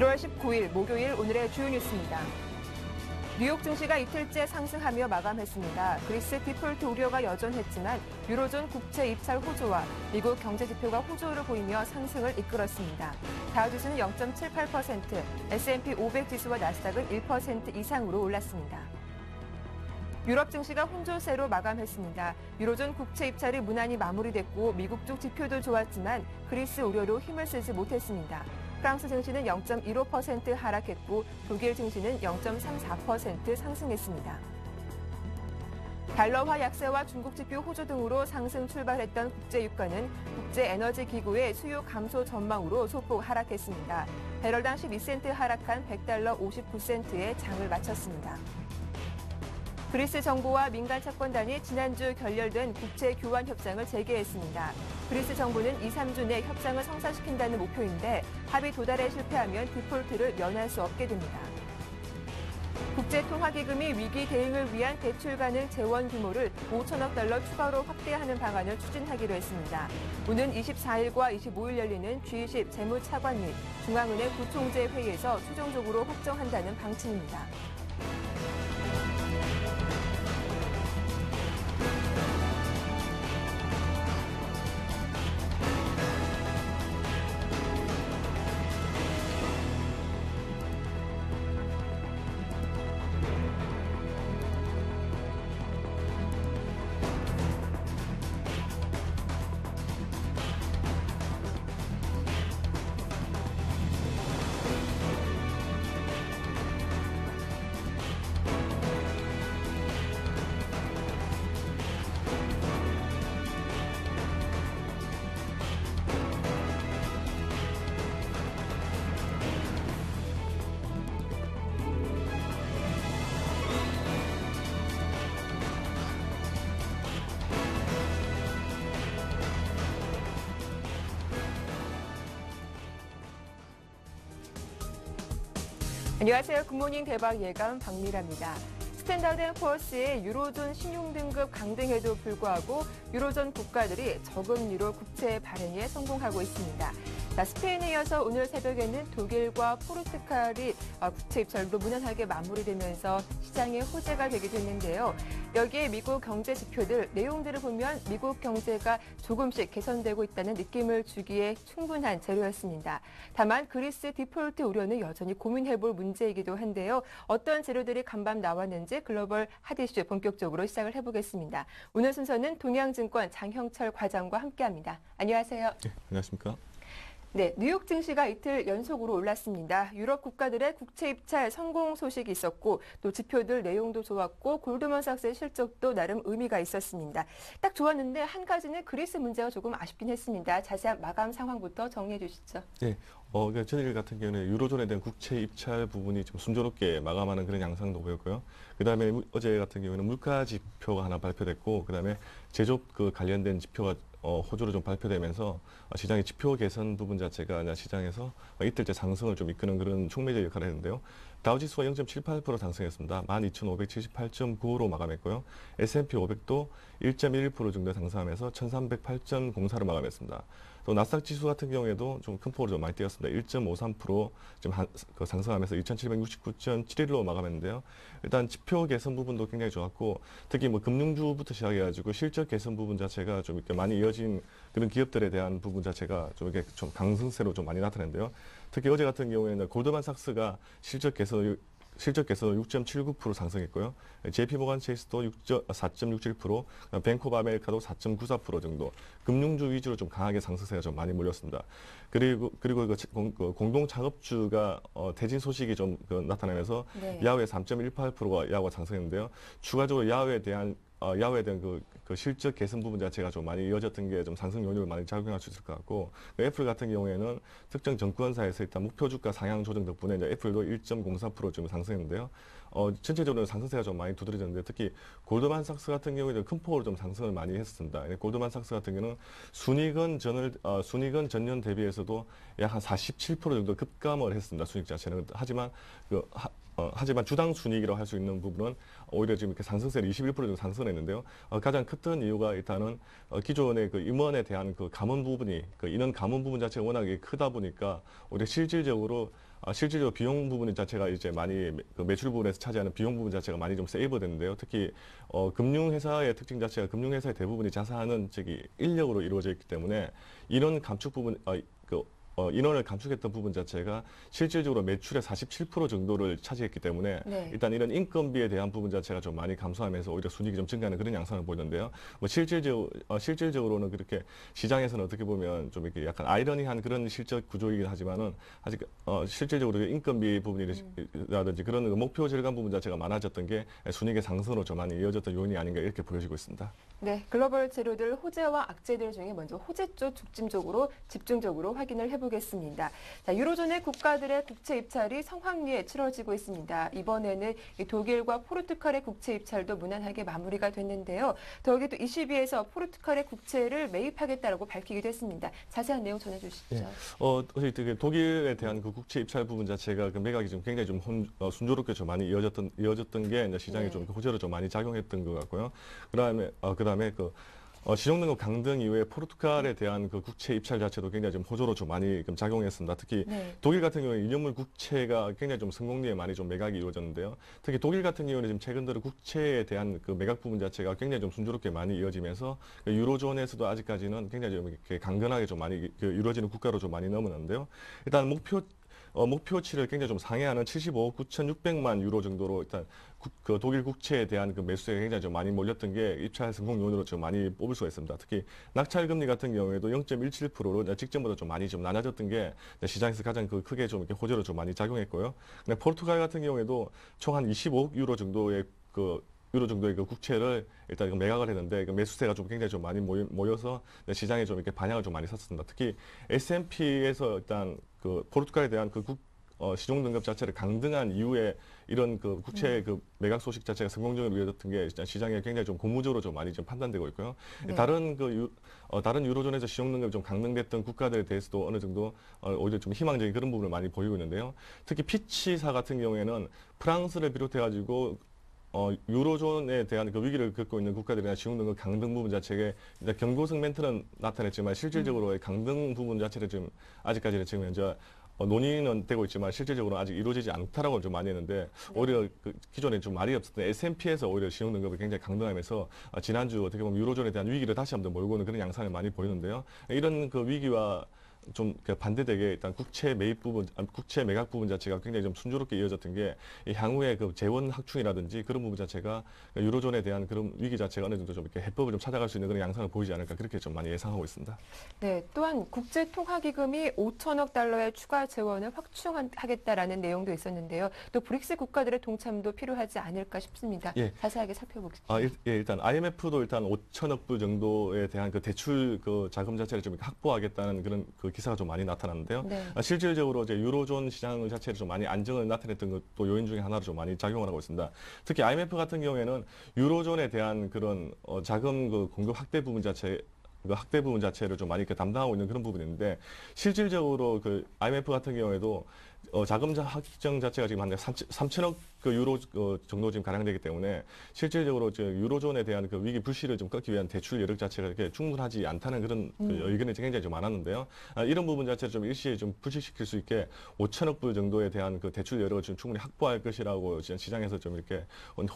1월 19일 목요일 오늘의 주요 뉴스입니다. 뉴욕 증시가 이틀째 상승하며 마감했습니다. 그리스 디폴트 우려가 여전했지만 유로존 국채 입찰 호조와 미국 경제 지표가 호조를 보이며 상승을 이끌었습니다. 다우지수는 0.78%, S&P 500 지수와 나스닥은 1% 이상으로 올랐습니다. 유럽 증시가 혼조세로 마감했습니다. 유로존 국채 입찰이 무난히 마무리됐고 미국 쪽 지표도 좋았지만 그리스 우려로 힘을 쓰지 못했습니다. 프랑스 증시는 0.15% 하락했고 독일 증시는 0.34% 상승했습니다. 달러화 약세와 중국 지표 호조 등으로 상승 출발했던 국제 유가는 국제 에너지 기구의 수요 감소 전망으로 소폭 하락했습니다. 배럴당 12센트 하락한 100달러 59센트에 장을 마쳤습니다. 그리스 정부와 민간 채권단이 지난주 결렬된 국제 교환 협상을 재개했습니다. 그리스 정부는 2, 3주 내 협상을 성사시킨다는 목표인데 합의 도달에 실패하면 디폴트를 면할 수 없게 됩니다. 국제통화기금이 위기 대응을 위한 대출 가능 재원 규모를 5천억 달러 추가로 확대하는 방안을 추진하기로 했습니다. 오는 24일과 25일 열리는 G20 재무차관 및 중앙은행 구총재 회의에서 최종적으로 확정한다는 방침입니다. 안녕하세요. 굿모닝 대박 예감 박미라입니다. 스탠다드 앤 포어스의 유로존 신용등급 강등에도 불구하고 유로존 국가들이 저금리로 국채 발행에 성공하고 있습니다. 자, 스페인에 이어서 오늘 새벽에는 독일과 포르투갈이 아, 국채 입찰로 무난하게 마무리되면서 시장의 호재가 되기도 했는데요. 여기에 미국 경제 지표들 내용들을 보면 미국 경제가 조금씩 개선되고 있다는 느낌을 주기에 충분한 재료였습니다. 다만 그리스 디폴트 우려는 여전히 고민해볼 문제이기도 한데요. 어떤 재료들이 간밤 나왔는지 글로벌 핫이슈 본격적으로 시작을 해보겠습니다. 오늘 순서는 동양증권 장형철 과장과 함께합니다. 안녕하세요. 네, 안녕하십니까. 네, 뉴욕 증시가 이틀 연속으로 올랐습니다. 유럽 국가들의 국채 입찰 성공 소식이 있었고 또 지표들 내용도 좋았고 골드만삭스의 실적도 나름 의미가 있었습니다. 딱 좋았는데 한 가지는 그리스 문제가 조금 아쉽긴 했습니다. 자세한 마감 상황부터 정리해 주시죠. 네, 어, 그러 그러니까 전일 같은 경우는 유로존에 대한 국채 입찰 부분이 좀 순조롭게 마감하는 그런 양상도 보였고요. 그 다음에 어제 같은 경우는 에 물가 지표가 하나 발표됐고, 그 다음에 제조업 그 관련된 지표가 어, 호주로 좀 발표되면서 아, 시장의 지표 개선 부분 자체가 시장에서 아, 이틀째 상승을 좀 이끄는 그런 촉매제 역할을 했는데요. 다우지수가 0.78% 상승했습니다. 12,578.9로 마감했고요. S&P 500도 1.11% 정도 상승하면서 1,308.04로 마감했습니다. 또 나스닥 지수 같은 경우에도 좀 큰 폭으로 좀 많이 뛰었습니다. 1.53% 지금 한, 그 상승하면서 2,769.71로 마감했는데요. 일단 지표 개선 부분도 굉장히 좋았고 특히 뭐 금융주부터 시작해가지고 실적 개선 부분 자체가 좀 이렇게 많이 이어진 그런 기업들에 대한 부분 자체가 좀 이렇게 좀 강승세로 좀 많이 나타났는데요 특히 어제 같은 경우에는 골드만삭스가 실적 개선 실적 개선은 6.79% 상승했고요. JP모간 체이스도 4.67%, 뱅코브 아, 아메리카도 4.94% 정도. 금융주 위주로 좀 강하게 상승세가 좀 많이 몰렸습니다. 그리고 그리고 그, 그 공동 창업주가 어, 대진 소식이 좀그 나타나면서 네. 야외 3.18%가 야후 상승했는데요. 추가적으로 야후에 대한 어, 야후에 대한 그, 그 실적 개선 부분 자체가 좀 많이 이어졌던 게 좀 상승 요인을 많이 작용할 수 있을 것 같고 그 애플 같은 경우에는 특정 정권사에서 일단 목표 주가 상향 조정 덕분에 이제 애플도 1.04%좀 상승했는데요. 어, 전체적으로 상승세가 좀 많이 두드러졌는데 특히 골드만삭스 같은 경우에는 큰 폭으로 좀 상승을 많이 했습니다. 예, 골드만삭스 같은 경우는 순익은 전을 어, 순익은 전년 대비해서도 약 한 47% 정도 급감을 했습니다. 순익 자체는 하지만 그 하, 어, 하지만 주당 순이익이라고 할 수 있는 부분은 오히려 지금 이렇게 상승세를 21% 정도 상승했는데요. 어, 가장 컸던 이유가 일단은 어, 기존의 그 임원에 대한 그 감원 부분이 그 인원 감원 부분 자체가 워낙에 크다 보니까 오히려 실질적으로 아, 실질적으로 비용 부분 자체가 이제 많이 그 매출 부분에서 차지하는 비용 부분 자체가 많이 좀 세이브 됐는데요. 특히 어, 금융회사의 특징 자체가 금융회사의 대부분이 자산은 저기 인력으로 이루어져 있기 때문에 이런 감축 부분 어, 그 어, 인원을 감축했던 부분 자체가 실질적으로 매출의 47% 정도를 차지했기 때문에 네. 일단 이런 인건비에 대한 부분 자체가 좀 많이 감소하면서 오히려 순익이 좀 증가하는 그런 양상을 보이는데요. 뭐 실질적, 어, 실질적으로는 그렇게 시장에서는 어떻게 보면 좀 이렇게 약간 아이러니한 그런 실적 구조이긴 하지만은 아직 어, 실질적으로 그 인건비 부분이라든지 음. 그런 그 목표 절감 부분 자체가 많아졌던 게 순익의 상승으로 좀 많이 이어졌던 요인이 아닌가 이렇게 보여지고 있습니다. 네, 글로벌 재료들 호재와 악재들 중에 먼저 호재주 쪽중적으로 집중적으로 확인을 해보겠 보겠습니다 자, 유로존의 국가들의 국채 입찰이 성황리에 치러지고 있습니다. 이번에는 독일과 포르투갈의 국채 입찰도 무난하게 마무리가 됐는데요. 더욱이 또 e c 에서 포르투갈의 국채를 매입하겠다라고 밝히기도 했습니다. 자세한 내용 전해주시죠. 네. 어, 어쨌든 그 독일에 대한 그 국채 입찰 부분 자체가 그 매각이 좀 굉장히 좀 혼, 어, 순조롭게 좀 많이 이어졌던 이어졌던 게 이제 시장에 네. 좀 그 호재로 좀 많이 작용했던 것 같고요. 그다음에 어, 그다음에 그 어, 신용등급 그 강등 이후에 포르투갈에 대한 그 국채 입찰 자체도 굉장히 좀 호조로 좀 많이 좀 작용했습니다. 특히 네. 독일 같은 경우에 유년물 국채가 굉장히 좀 성공리에 많이 좀 매각이 이루어졌는데요. 특히 독일 같은 경우는 지금 최근 들어 국채에 대한 그 매각 부분 자체가 굉장히 좀 순조롭게 많이 이어지면서 그 유로존에서도 아직까지는 굉장히 좀 이렇게 강건하게 좀 많이 그 이루어지는 국가로 좀 많이 넘었는데요 일단 목표 어, 목표치를 굉장히 좀 상회하는 75억 9,600만 유로 정도로 일단 그 독일 국채에 대한 그 매수세가 굉장히 좀 많이 몰렸던 게 입찰 성공 요인으로 좀 많이 뽑을 수가 있습니다. 특히 낙찰 금리 같은 경우에도 0.17%로 직전보다 좀 많이 좀 낮아졌던 게 시장에서 가장 그 크게 좀 이렇게 호재로 좀 많이 작용했고요. 근데 포르투갈 같은 경우에도 총 한 25억 유로 정도의 그 유로 정도의 그 국채를 일단 그 매각을 했는데 그 매수세가 좀 굉장히 좀 많이 모여서 시장에 좀 이렇게 반향을 좀 많이 샀습니다. 특히 S&P에서 일단 그 포르투갈에 대한 그 국, 어, 시종 등급 자체를 강등한 이후에 이런 그 국채 네. 그 매각 소식 자체가 성공적으로 이어졌던 게 시장에 굉장히 좀 고무적으로 좀 많이 좀 판단되고 있고요. 네. 다른 그 유, 어, 다른 유로존에서 시종 등급이 좀 강등됐던 국가들에 대해서도 어느 정도 어, 오히려 좀 희망적인 그런 부분을 많이 보이고 있는데요. 특히 피치사 같은 경우에는 프랑스를 비롯해 가지고 어, 유로존에 대한 그 위기를 겪고 있는 국가들이나 지원 등급 강등 부분 자체에 경고성 멘트는 나타냈지만 실질적으로의 음. 강등 부분 자체를 지금 아직까지는 지금 현재 어, 논의는 되고 있지만 실질적으로 아직 이루어지지 않다라고 좀 많이 했는데 네. 오히려 그 기존에 좀 말이 없었던 S&P에서 오히려 신용등급을 굉장히 강등하면서 아, 지난주 어떻게 보면 유로존에 대한 위기를 다시 한번 몰고 오는 그런 양상을 많이 보이는데요. 이런 그 위기와 좀 그 반대되게 일단 국채 매입 부분, 아, 국채 매각 부분 자체가 굉장히 좀 순조롭게 이어졌던 게 향후에 그 재원 확충이라든지 그런 부분 자체가 그 유로존에 대한 그런 위기 자체가 어느 정도 좀 이렇게 해법을 좀 찾아갈 수 있는 그런 양상을 보이지 않을까 그렇게 좀 많이 예상하고 있습니다. 네, 또한 국제 통화 기금이 5천억 달러의 추가 재원을 확충하겠다라는 내용도 있었는데요. 또 브릭스 국가들의 동참도 필요하지 않을까 싶습니다. 예. 자세하게 살펴보겠습니다. 아, 예, 일단 IMF도 일단 5천억 불 정도에 대한 그 대출 그 자금 자체를 좀 확보하겠다는 그런 그 기사가 좀 많이 나타났는데요. 네. 아, 실질적으로 이제 유로존 시장 자체를 좀 많이 안정을 나타냈던 것도 요인 중에 하나로 좀 많이 작용을 하고 있습니다. 특히 IMF 같은 경우에는 유로존에 대한 그런 어, 자금 그 공급 확대 부분 자체 그 학대 부분 자체를 좀 많이 이 담당하고 있는 그런 부분인데 실질적으로 그 IMF 같은 경우에도 어, 자금 확정 자체가 지금 한 3천억 그 유로 어, 정도 지금 가량되기 때문에 실질적으로 저 유로존에 대한 그 위기 불씨를 좀 꺾기 위한 대출 여력 자체가 이렇게 충분하지 않다는 그런 그 음. 그 의견이 굉장히 좀 많았는데요. 아, 이런 부분 자체를 좀 일시에 좀 불식시킬 수 있게 5천억 불 정도에 대한 그 대출 여력을 좀 충분히 확보할 것이라고 지금 시장에서 좀 이렇게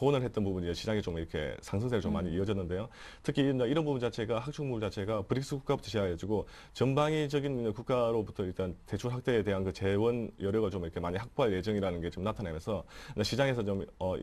호언을 했던 부분이 시장이좀 이렇게 상승세를 좀 많이 음. 이어졌는데요. 특히 이런 부분 자체가 학축물 자체가 브릭스 국가부터 시작해주고 전방위적인 국가로부터 일단 대출 확대에 대한 그 재원 여력 여력을 좀 이렇게 많이 확보할 예정이라는 게 좀 나타나면서 시장에서 좀 어,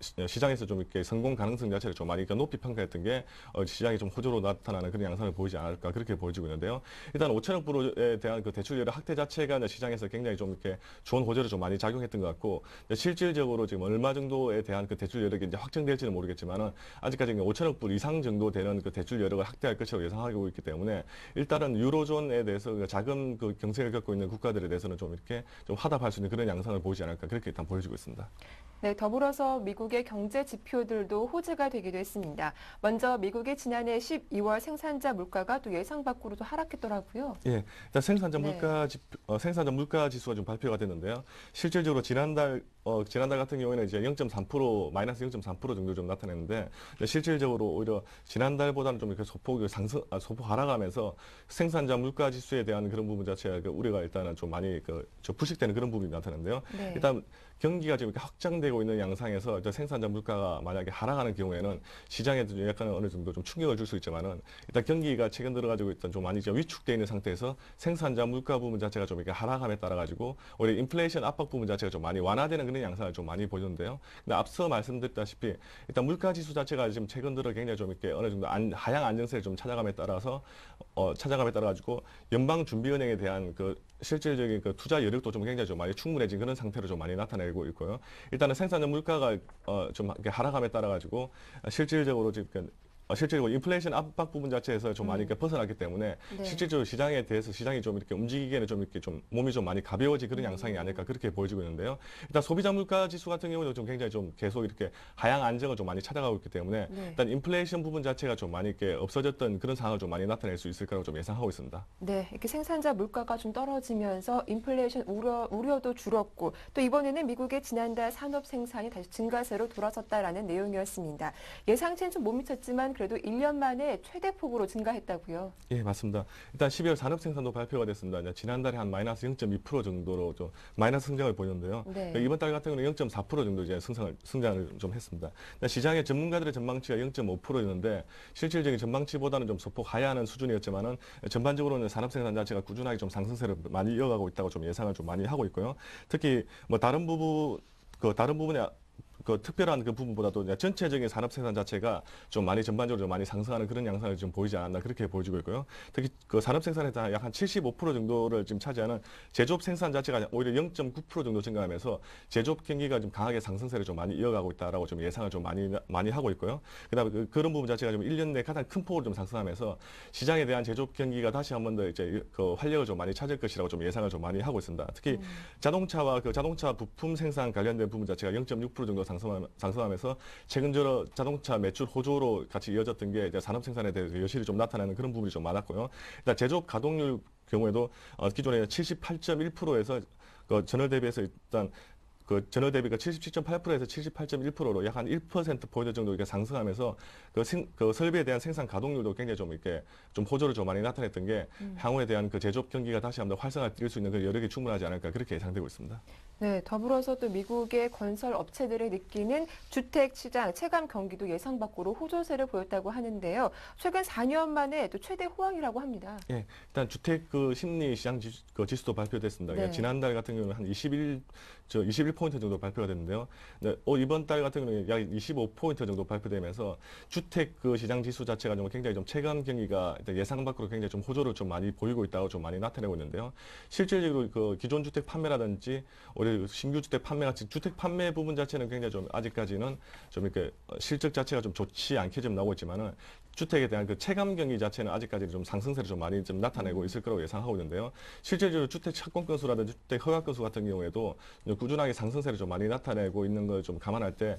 시장에서 좀 이렇게 성공 가능성 자체를 좀 많이 그러니까 높이 평가했던 게 어, 시장이 좀 호조로 나타나는 그런 양상을 보이지 않을까 그렇게 보여지고 있는데요. 일단 5천억 불에 대한 그 대출율의 확대 자체가 시장에서 굉장히 좀 이렇게 좋은 호재로 좀 많이 작용했던 것 같고 실질적으로 지금 얼마 정도에 대한 그 대출 여력이 이제 확정될지는 모르겠지만은 아직까지 5천억 불 이상 정도 되는 그 대출 여력을 확대할 것이라고 예상하고 있기 때문에 일단은 유로존에 대해서 작은 그러니까 그 경색을 겪고 있는 국가들에 대해서는 좀 이렇게 좀 화답할 수 있는 그런 양상을 보이지 않을까 그렇게 일단 보여지고 있습니다. 네, 더불어서 미국 미국의 경제 지표들도 호재가 되기도 했습니다. 먼저 미국의 지난해 12월 생산자 물가가 또 예상 밖으로도 하락했더라고요. 예, 일단 생산자 네. 물가 지 어, 생산자 물가 지수가 좀 발표가 됐는데요. 실질적으로 지난달 어, 지난달 같은 경우에는 이제 0.3% 마이너스 0.3% 정도 좀 나타냈는데 실질적으로 오히려 지난달보다는 좀 이렇게 소폭 상승 아, 소폭 하락하면서 생산자 물가 지수에 대한 그런 부분 자체가 그 우리가 일단은 좀 많이 그, 부식되는 그런 부분이 나타났는데요. 네. 일단 경기가 지금 확장되고 있는 양상에서 생산자 물가가 만약에 하락하는 경우에는 시장에 도 약간 어느 정도 좀 충격을 줄 수 있지만은 일단 경기가 최근 들어가지고 있던 좀 많이 위축돼 있는 상태에서 생산자 물가 부분 자체가 좀 이렇게 하락함에 따라 가지고 오히려 인플레이션 압박 부분 자체가 좀 많이 완화되는 그런 양상을 좀 많이 보였는데요. 근데 앞서 말씀드렸다시피 일단 물가 지수 자체가 지금 최근 들어 굉장히 좀 이렇게 어느 정도 안, 하향 안정세를 좀 찾아감에 따라서 어, 찾아감에 따라 가지고 연방 준비은행에 대한 그 실질적인 그 투자 여력도 좀 굉장히 좀 많이 충분해진 그런 상태로 좀 많이 나타내고 있고요. 일단은 생산자 물가가 어, 좀 하락함에 따라 가지고 실질적으로 지금 어, 실제로 뭐 인플레이션 압박 부분 자체에서 좀 많이 음. 이렇게 벗어났기 때문에 네. 실질적으로 시장에 대해서 시장이 좀 이렇게 움직이기에는 좀 이렇게 좀 몸이 좀 많이 가벼워진 그런 음. 양상이 아닐까 그렇게 보여지고 있는데요. 일단 소비자 물가 지수 같은 경우도 좀 굉장히 좀 계속 이렇게 하향 안정을 좀 많이 찾아가고 있기 때문에 네. 일단 인플레이션 부분 자체가 좀 많이 이렇게 없어졌던 그런 상황을 좀 많이 나타낼 수 있을 거라고 좀 예상하고 있습니다. 네, 이렇게 생산자 물가가 좀 떨어지면서 인플레이션 우려 우려도 줄었고 또 이번에는 미국의 지난달 산업 생산이 다시 증가세로 돌아섰다라는 내용이었습니다. 예상치는 좀 못 미쳤지만 그래도 1년 만에 최대 폭으로 증가했다고요. 예, 맞습니다. 일단 12월 산업 생산도 발표가 됐습니다. 지난달에 한 마이너스 0.2% 정도로 좀 마이너스 성장을 보였는데요. 네. 그러니까 이번 달 같은 경우는 0.4% 정도 이제 성장을, 성장을 좀 했습니다. 그러니까 시장의 전문가들의 전망치가 0.5%였는데 실질적인 전망치보다는 좀 소폭 하향하는 수준이었지만은 전반적으로는 산업 생산 자체가 꾸준하게 좀 상승세를 많이 이어가고 있다고 좀 예상을 좀 많이 하고 있고요. 특히 뭐 다른 부분 그 다른 부분에 그 특별한 그 부분보다도 이제 전체적인 산업 생산 자체가 좀 많이 전반적으로 좀 많이 상승하는 그런 양상을 좀 보이지 않았나 그렇게 보여지고 있고요. 특히 그 산업 생산에 대한 약한 75% 정도를 지금 차지하는 제조업 생산 자체가 오히려 0.9% 정도 증가하면서 제조업 경기가 좀 강하게 상승세를 좀 많이 이어가고 있다라고 좀 예상을 좀 많이 많이 하고 있고요. 그다음에 그, 그런 부분 자체가 좀 1년 내 가장 큰 폭으로 좀 상승하면서 시장에 대한 제조업 경기가 다시 한 번 더 이제 그 활력을 좀 많이 찾을 것이라고 좀 예상을 좀 많이 하고 있습니다. 특히 음. 자동차와 그 자동차 부품 생산 관련된 부분 자체가 0.6% 정도 상승 상승하면서 최근 들 자동차 매출 호조로 같이 이어졌던 게 이제 산업 생산에 대해서 여실히 좀 나타나는 그런 부분이 좀 많았고요. 일단 제조업 가동률 경우에도 어, 기존에 78.1%에서 그 전월 대비해서 일단 그 전월 대비가 77.8%에서 78.1%로 약한1% 포인트 정도 이렇게 상승하면서 그, 생, 그 설비에 대한 생산 가동률도 굉장히 좀 이렇게 좀 호조를 좀 많이 나타냈던 게 음. 향후에 대한 그 제조업 경기가 다시 한번 활성화될 수 있는 그 여력이 충분하지 않을까 그렇게 예상되고 있습니다. 네, 더불어서 또 미국의 건설 업체들이 느끼는 주택 시장 체감 경기도 예상 밖으로 호조세를 보였다고 하는데요. 최근 4년 만에 또 최대 호황이라고 합니다. 예, 네, 일단 주택 그 심리 시장 지, 그 지수도 발표됐습니다. 그러니까 네. 지난달 같은 경우는 한 21, 저 21포인트 정도 발표가 됐는데요. 네, 어, 이번 달 같은 경우는 약 25포인트 정도 발표되면서 주 주택 그 시장 지수 자체가 좀 굉장히 좀 체감 경기가 예상 밖으로 굉장히 좀 호조를 좀 많이 보이고 있다고 좀 많이 나타내고 있는데요. 실질적으로 그 기존 주택 판매라든지 오히 신규 주택 판매 가 주택 판매 부분 자체는 굉장히 좀 아직까지는 좀 이렇게 실적 자체가 좀 좋지 않게 좀 나오고 있지만은 주택에 대한 그 체감 경기 자체는 아직까지 는좀 상승세를 좀 많이 좀 나타내고 있을 거라고 예상하고 있는데요. 실제적으로 주택 착공 건수라든지 주택 허가 건수 같은 경우에도 꾸준하게 상승세를 좀 많이 나타내고 있는 걸 좀 감안할 때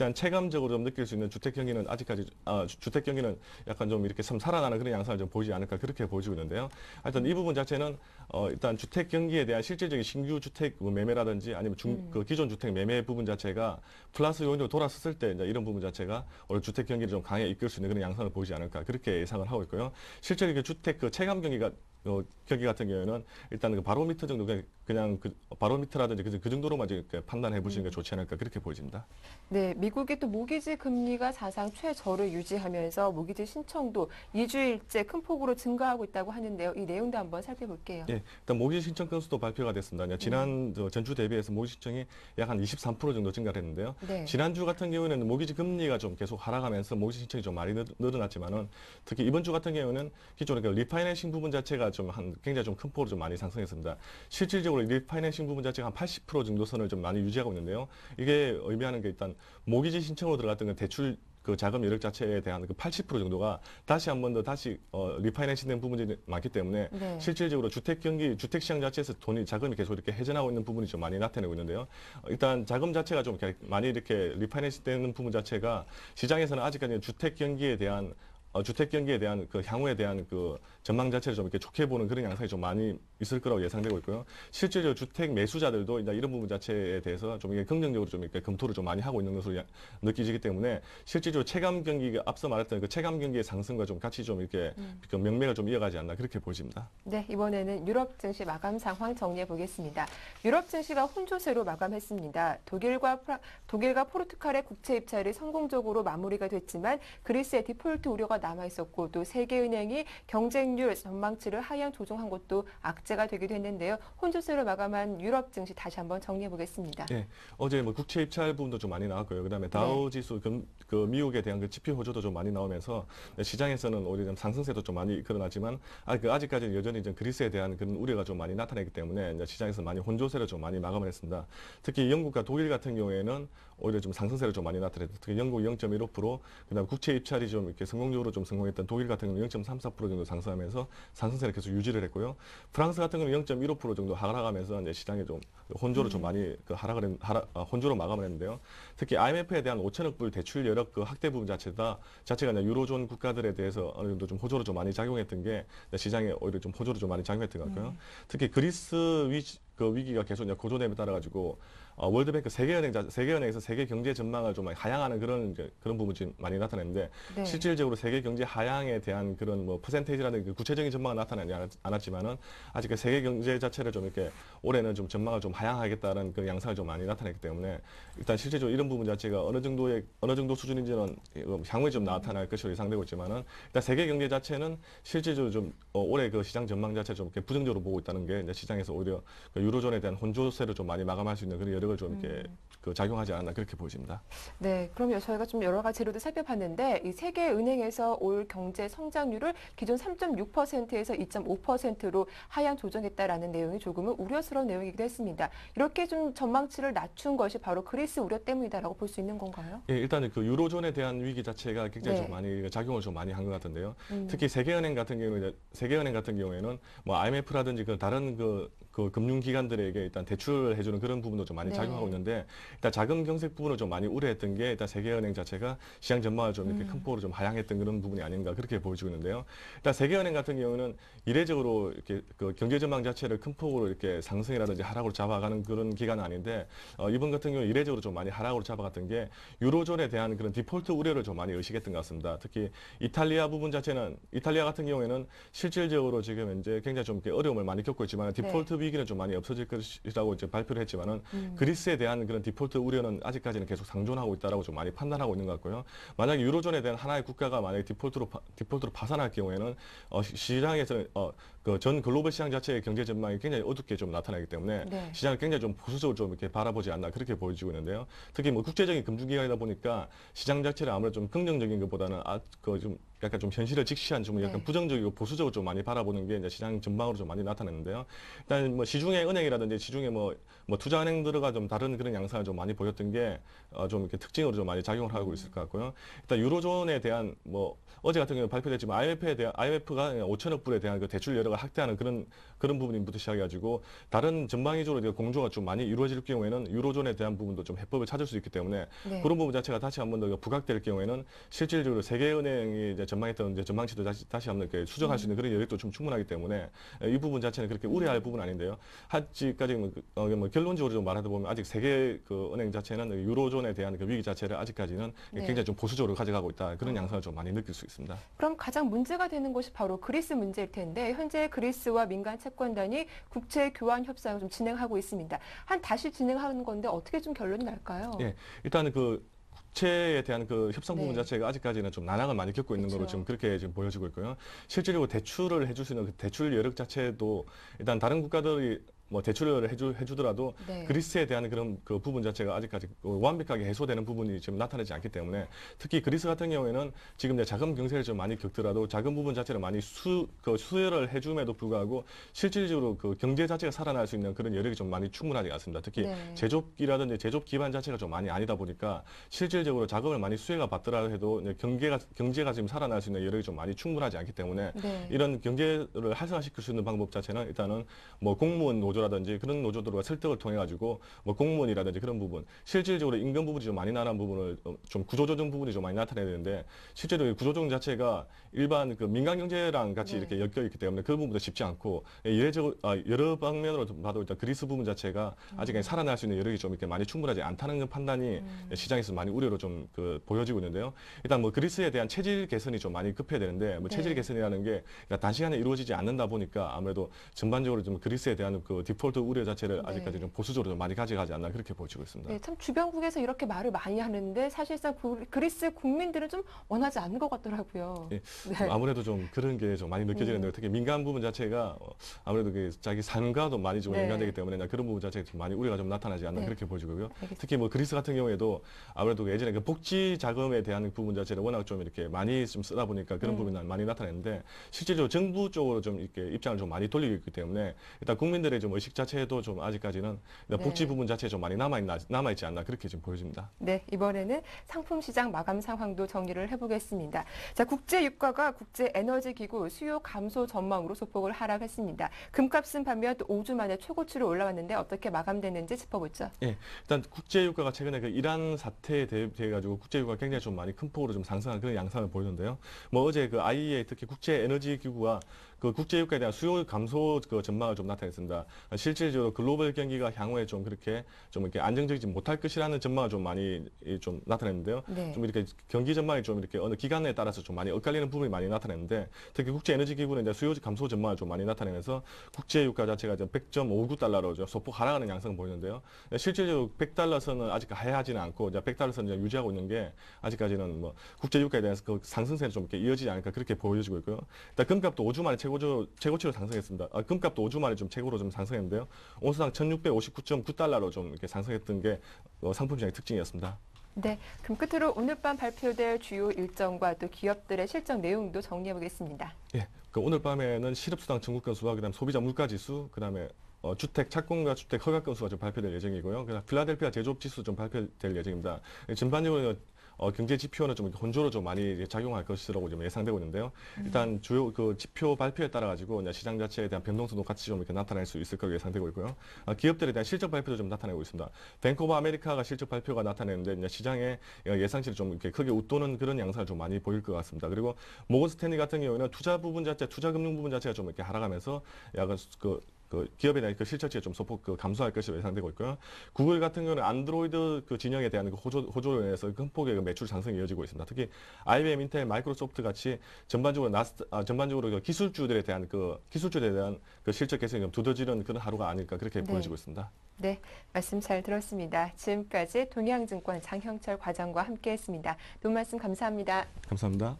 일단 체감적으로 좀 느낄 수 있는 주택 경기는 아직까지 아, 주택 경기는 약간 좀 이렇게 참 살아나는 그런 양상을 좀 보이지 않을까 그렇게 보여지고 있는데요. 하여튼 이 부분 자체는 어, 일단 주택 경기에 대한 실질적인 신규 주택 뭐 매매라든지 아니면 중, 음. 그 기존 주택 매매 부분 자체가 플러스 요인으로 돌아섰을 때 이제 이런 부분 자체가 오늘 주택 경기를 좀 강하게 이끌 수 있는 그런 양상을 보이지 않을까 그렇게 예상을 하고 있고요. 실제 로 주택 그 체감 경기가 어, 경기 같은 경우에는 일단 그 바로미터 정도 그냥, 그냥 그 바로미터라든지 그, 그 정도로만 이제 판단해 보시는 게 음. 좋지 않을까 그렇게 보여집니다. 네, 미국이 또 모기지 금리가 사상 최저를 유지하면서 모기지 신청도 2주일째 큰 폭으로 증가하고 있다고 하는데요. 이 내용도 한번 살펴볼게요. 예, 일단 모기지 신청 건수도 발표가 됐습니다. 그러니까 지난 음. 전주 대비해서 모기지 신청이 약 한 23% 정도 증가 했는데요. 네. 지난주 같은 경우에는 모기지 금리가 좀 계속 하락하면서 모기지 신청이 좀 많이 늘어났지만은 특히 이번 주 같은 경우는 기존에 그 리파이낸싱 부분 자체가 좀한 굉장히 좀 큰 폭으로 좀 많이 상승했습니다. 실질적으로 리파이낸싱 부분 자체가 한 80% 정도 선을 좀 많이 유지하고 있는데요. 이게 의미하는 게 일단 모기지 신청으로 들어갔던 건 그 대출 그 자금 여력 자체에 대한 그 80% 정도가 다시 한번 더 다시 어, 리파이낸싱된 부분이 많기 때문에 네. 실질적으로 주택 경기 주택 시장 자체에서 돈이 자금이 계속 이렇게 회전하고 있는 부분이 좀 많이 나타내고 있는데요. 일단 자금 자체가 좀 많이 이렇게 리파이낸싱되는 부분 자체가 시장에서는 아직까지 주택 경기에 대한 어, 주택 경기에 대한 그 향후에 대한 그 전망 자체를 좀 이렇게 좋게 보는 그런 양상이 좀 많이 있을 거라고 예상되고 있고요. 실제로 주택 매수자들도 이제 이런 부분 자체에 대해서 좀 이게 긍정적으로 좀 이렇게 검토를 좀 많이 하고 있는 것으로 야, 느끼지기 때문에 실제로 체감 경기가 앞서 말했던 그 체감 경기의 상승과 좀 같이 좀 이렇게 음. 그 명맥을 좀 이어가지 않나 그렇게 보입니다. 네, 이번에는 유럽 증시 마감 상황 정리해 보겠습니다. 유럽 증시가 혼조세로 마감했습니다. 독일과 프라, 독일과 포르투갈의 국채 입찰이 성공적으로 마무리가 됐지만 그리스의 디폴트 우려가 남아 있었고 또 세계은행이 경쟁률 전망치를 하향 조정한 것도 악재가 되기도 했는데요. 혼조세로 마감한 유럽 증시 다시 한번 정리해 보겠습니다. 네, 예, 어제 뭐 국채 입찰 부분도 좀 많이 나왔고요. 그다음에 네. 다우 지수 네. 그, 미국에 대한 그 지표 호조도 좀 많이 나오면서 네, 시장에서는 오히려 좀 상승세도 좀 많이 일어나지만 아, 그 직까지는 여전히 좀 그리스에 대한 그런 우려가 좀 많이 나타나기 때문에 시장에서 많이 혼조세를 좀 많이 마감을 했습니다. 특히 영국과 독일 같은 경우에는 오히려 좀 상승세를 좀 많이 나타냈다. 특히 영국 0.15%, 그다음 에 국채 입찰이 좀 이렇게 성공적으로 좀 성공했던 독일 같은 경우는 0.34% 정도 상승하면서 상승세를 계속 유지를 했고요. 프랑스 같은 경우는 0.15% 정도 하락하면서 이제 시장에 좀 혼조로 음. 좀 많이 그 하락을 하락, 아, 혼조로 마감을 했는데요. 특히 IMF에 대한 5천억 불 대출 여력 그 확대 부분 자체다 자체가 이제 유로존 국가들에 대해서 어느 정도 좀 호조로 좀 많이 작용했던 게 시장에 오히려 좀 호조로 좀 많이 작용했던 것 같고요. 네. 특히 그리스 위기, 그 위기가 계속 이제 고조됨에 따라 가지고 어, 월드뱅크 세계은행 세계은행에서 세계 경제 전망을 좀 하향하는 그런 이제 그런 부분 지금 많이 나타냈는데 네. 실질적으로 세계 경제 하향에 대한 그런 뭐 퍼센테이지라든지 그 구체적인 전망은 나타나지 않았지만은 아직 그 세계 경제 자체를 좀 이렇게 올해는 좀 전망을 좀 하향하겠다는 그 양상을 좀 많이 나타냈기 때문에 일단 실제적으로 이런 부분 자체가 어느 정도의 어느 정도 수준인지는 뭐 향후에 좀 나타날 것으로 예상되고 있지만은 일단 세계 경제 자체는 실질적으로 좀 어, 올해 그 시장 전망 자체 좀 이렇게 부정적으로 보고 있다는 게 이제 시장에서 오히려 그 유로존에 대한 혼조세를 좀 많이 마감할 수 있는 그런 여력 정책을 좀 이렇게 음. 그 작용하지 않나 았 그렇게 보여집니다. 네, 그럼요. 저희가 좀 여러 가지 재료도 살펴봤는데 이 세계 은행에서 올 경제 성장률을 기존 3.6%에서 2.5%로 하향 조정했다라는 내용이 조금은 우려스러운 내용이기도 했습니다. 이렇게 좀 전망치를 낮춘 것이 바로 그리스 우려 때문이다라고 볼 수 있는 건가요? 예, 일단은 그 유로존에 대한 위기 자체가 굉장히 네. 좀 많이 작용을 좀 많이 한 것 같은데요. 음. 특히 세계은행 같은 경우에 세계은행 같은 경우에는 뭐 IMF라든지 그 다른 그, 그 금융기관들에게 일단 대출 해주는 그런 부분도 좀 많이 네. 작용하고 있는데 일단 자금 경색 부분을 좀 많이 우려했던 게 일단 세계은행 자체가 시장 전망을 좀 이렇게 음. 큰 폭으로 좀 하향했던 그런 부분이 아닌가 그렇게 보여지고 있는데요. 일단 세계은행 같은 경우는 이례적으로 이렇게 그 경제 전망 자체를 큰 폭으로 이렇게 상승이라든지 하락으로 잡아가는 그런 기간은 아닌데 어, 이번 같은 경우 이례적으로 좀 많이 하락으로 잡아갔던 게 유로존에 대한 그런 디폴트 우려를 좀 많이 의식했던 것 같습니다. 특히 이탈리아 부분 자체는 이탈리아 같은 경우에는 실질적으로 지금 이제 굉장히 좀 어려움을 많이 겪고 있지만 네. 디폴트 네. 위기는 좀 많이 없어질 것이라고 이제 발표를 했지만은 음. 그리스에 대한 그런 디폴트 디폴트 우려는 아직까지는 계속 상존하고 있다라고 좀 많이 판단하고 있는 것 같고요. 만약에 유로존에 대한 하나의 국가가 만약에 디폴트로 디폴트로 파산할 경우에는 어, 시장에서는 어, 그전 글로벌 시장 자체의 경제 전망이 굉장히 어둡게 좀 나타나기 때문에 네. 시장을 굉장히 좀 보수적으로 좀 이렇게 바라보지 않나 그렇게 보여지고 있는데요. 특히 뭐 국제적인 금융기관이다 보니까 시장 자체를 아무래도 좀 긍정적인 것보다는 아, 그 좀 약간 좀 현실을 직시한 좀 약간 네. 부정적이고 보수적으로 좀 많이 바라보는 게 이제 시장 전망으로 좀 많이 나타났는데요. 일단 뭐 시중의 은행이라든지 시중에 뭐, 뭐 투자은행들과 좀 다른 그런 양상을 좀 많이 보였던 게좀 어 이렇게 특징으로 좀 많이 작용을 하고 있을 것 같고요. 일단 유로존에 대한 뭐 어제 같은 경우 발표됐지만 IMF에 대한 IMF가 5천억 불에 대한 그 대출 여러 이라고 학대하는 그런 그런 부분부터 시작해가지고 다른 전망위적으로 공조가 좀 많이 이루어질 경우에는 유로존에 대한 부분도 좀 해법을 찾을 수 있기 때문에 네. 그런 부분 자체가 다시 한번 더 부각될 경우에는 실질적으로 세계은행이 이제 전망했던 이제 전망치도 다시, 다시 한번 이렇게 수정할 수 있는 그런 여력도 좀 충분하기 때문에 이 부분 자체는 그렇게 우려할 네. 부분 아닌데요. 아지까지 뭐 그, 어, 뭐 결론적으로 좀 말하다 보면 아직 세계 그 은행 자체는 유로존에 대한 그 위기 자체를 아직까지는 네. 굉장히 좀 보수적으로 가져가고 있다 그런 양상을 좀 많이 느낄 수 있습니다. 그럼 가장 문제가 되는 것이 바로 그리스 문제일 텐데 현재 그리스와 민간 채 태권단이 국채 교환 협상을 좀 진행하고 있습니다. 한 다시 진행하는 건데 어떻게 좀 결론이 날까요? 예, 일단 그 체에 대한 그 협상 부분 네. 자체가 아직까지는 좀 난항을 많이 겪고 있는 그렇죠. 걸로 지금 그렇게 지금 보여지고 있고요. 실제로 대출을 해줄 수 있는 그 대출 여력 자체도 일단 다른 국가들이 뭐 대출을 해주, 해주더라도 네. 그리스에 대한 그런 그 부분 자체가 아직까지 그 완벽하게 해소되는 부분이 지금 나타나지 않기 때문에 특히 그리스 같은 경우에는 지금 이제 자금 경세를 좀 많이 겪더라도 자금 부분 자체를 많이 수, 그 수혜를 해줌에도 불구하고 실질적으로 그 경제 자체가 살아날 수 있는 그런 여력이 좀 많이 충분하지 않습니다. 특히 네. 제조업이라든지 제조업 기반 자체가 좀 많이 아니다 보니까 실질적으로 자금을 많이 수혜가 받더라도 해도 경제가, 경제가 지금 살아날 수 있는 여력이 좀 많이 충분하지 않기 때문에 네. 이런 경제를 활성화시킬 수 있는 방법 자체는 일단은 뭐 공무원 노조 노조라든지 그런 노조들과 설득을 통해 가지고 뭐 공무원이라든지 그런 부분 실질적으로 임금 부분이 좀 많이 나는 부분을 좀 구조조정 부분이 좀 많이 나타내야 되는데 실제로 구조조정 자체가 일반 그 민간 경제랑 같이 네. 이렇게 엮여 있기 때문에 그 부분도 쉽지 않고 예, 예외적 으 아, 여러 방면으로 봐도 일단 그리스 부분 자체가 아직까 음. 살아날 수 있는 여력이 좀 이렇게 많이 충분하지 않다는 그 판단이 음. 예, 시장에서 많이 우려로 좀 그 보여지고 있는데요. 일단 뭐 그리스에 대한 체질 개선이 좀 많이 급해야 되는데 뭐 네. 체질 개선이라는 게 단시간에 그러니까 이루어지지 않는다 보니까 아무래도 전반적으로 좀 그리스에 대한 그 디폴트 우려 자체를 네. 아직까지 좀 보수적으로 좀 많이 가져가지 않나 그렇게 보여지고 있습니다. 네, 참 주변국에서 이렇게 말을 많이 하는데 사실상 그리스 국민들은 좀 원하지 않는 것 같더라고요. 예, 네. 아무래도 좀 그런 게 좀 많이 느껴지는데 음. 특히 민간 부분 자체가 어, 아무래도 그 자기 삶과도 많이 좀 네. 연관되기 때문에 그런 부분 자체가좀 많이 우려가 좀 나타나지 않나 네. 그렇게 보여지고요. 알겠습니다. 특히 뭐 그리스 같은 경우에도 아무래도 그 예전에 그 복지 자금에 대한 부분 자체를 워낙 좀 이렇게 많이 좀 쓰다 보니까 그런 음. 부분이 많이 나타났는데 실제로 정부 쪽으로 좀 이렇게 입장을 좀 많이 돌리고 있기 때문에 일단 국민들의 좀 의식 자체도 좀 아직까지는 네, 네. 복지 부분 자체에 좀 많이 남아 있나 남아 있지 않나 그렇게 지금 보여집니다. 네, 이번에는 상품 시장 마감 상황도 정리를 해보겠습니다. 자, 국제 유가가 국제 에너지 기구 수요 감소 전망으로 소폭을 하락했습니다. 금값은 반면 또 5주 만에 최고치로 올라왔는데 어떻게 마감됐는지 짚어보죠. 예, 일단 국제 유가가 최근에 그 이란 사태에 대해, 가지고 국제 유가 굉장히 좀 많이 큰 폭으로 좀 상승한 그런 양상을 보이는데요. 뭐 어제 그 IEA 특히 국제 에너지 기구가 그 국제유가에 대한 수요 감소 그 전망을 좀 나타냈습니다. 실질적으로 글로벌 경기가 향후에 좀 그렇게 좀 이렇게 안정적이지 못할 것이라는 전망을 좀 많이 좀 나타냈는데요. 네. 좀 이렇게 경기 전망이 좀 이렇게 어느 기간에 따라서 좀 많이 엇갈리는 부분이 많이 나타냈는데 특히 국제 에너지 기구는 이제 수요 감소 전망을 좀 많이 나타내면서 국제 유가 자체가 이제 100.59달러로 좀 소폭 하락하는 양상을 보이는데요. 실제로 100달러 선은 아직 하회하지는 않고 이제 100달러 선 이제 유지하고 있는 게 아직까지는 뭐 국제 유가에 대한 그 상승세는 좀 이렇게 이어지지 않을까 그렇게 보여지고 있고요. 일단 금값도 5주 만에 최고 최고주 재고치로 상승했습니다. 아, 금값도 5주 만에 좀 재고로 좀 상승했는데요. 온수당 1659.9달러로 좀 이렇게 상승했던 게 어, 상품 시장의 특징이었습니다. 네, 그럼 끝으로 오늘 밤 발표될 주요 일정과 또 기업들의 실적 내용도 정리해 보겠습니다. 예, 그 오늘 밤에는 실업수당 증국건수와 그다음 소비자 물가지수, 그다음에 어, 주택 착공과 주택 허가 건수가 좀 발표될 예정이고요. 그다음 필라델피아 제조업 지수 좀 발표될 예정입니다. 예, 전반적으로 어, 경제 지표는 좀건조로좀 많이 작용할 것이라고 좀 예상되고 있는데요. 음. 일단 주요 그 지표 발표에 따라 가지고 시장 자체에 대한 변동성도 같이 좀 이렇게 나타날 수 있을 거로 예상되고 있고요. 어, 기업들에 대한 실적 발표도 좀 나타내고 있습니다. 뱅크 오브 아메리카가 실적 발표가 나타내는데 시장의 어, 예상치를 좀 이렇게 크게 웃도는 그런 양상을 좀 많이 보일 것 같습니다. 그리고 모건 스탠리 같은 경우에는 투자 부분 자체, 투자 금융 부분 자체가 좀 이렇게 하락하면서 약간 그 그기업이나한그 실적치가 좀 소폭 그 감소할 것이 예상되고 있고요. 구글 같은 경우는 안드로이드 그 진영에 대한 그 호조, 호조에 인해서 큰 그 폭의 그 매출 상승이 이어지고 있습니다. 특히 IBM, 인텔, 마이크로소프트 같이 전반적으로 나스, 아, 전반적으로 그 기술주들에 대한 그 기술주들에 대한 그 실적 개선이 좀 두드지는 그런 하루가 아닐까 그렇게 네. 보여지고 있습니다. 네, 말씀 잘 들었습니다. 지금까지 동양증권 장형철 과장과 함께했습니다. 좋은 말씀 감사합니다. 감사합니다.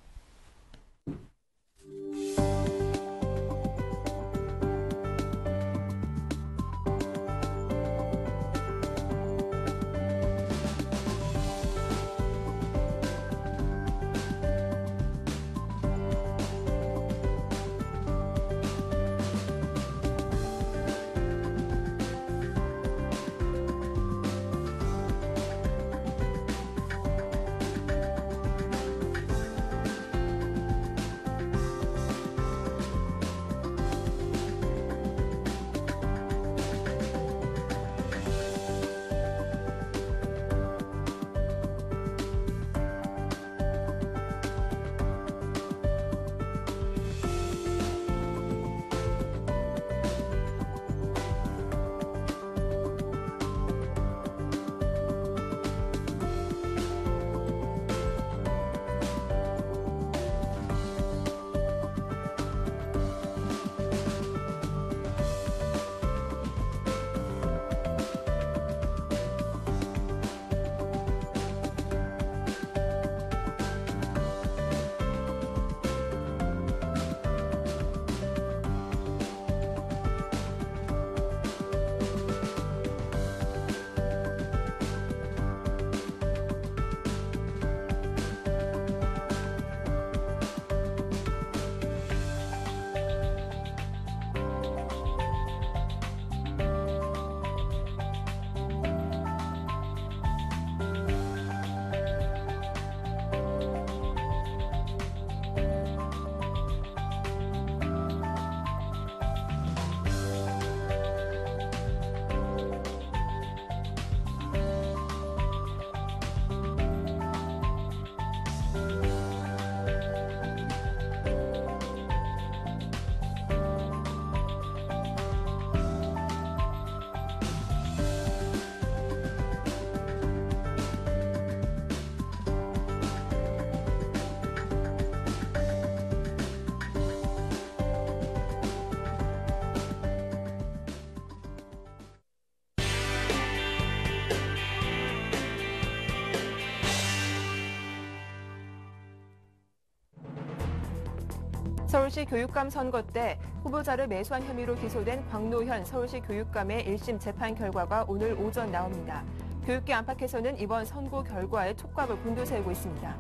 서울시 교육감 선거 때 후보자를 매수한 혐의로 기소된 광노현 서울시 교육감의 1심 재판 결과가 오늘 오전 나옵니다. 교육계 안팎에서는 이번 선고 결과에 촉각을 분두세우고 있습니다.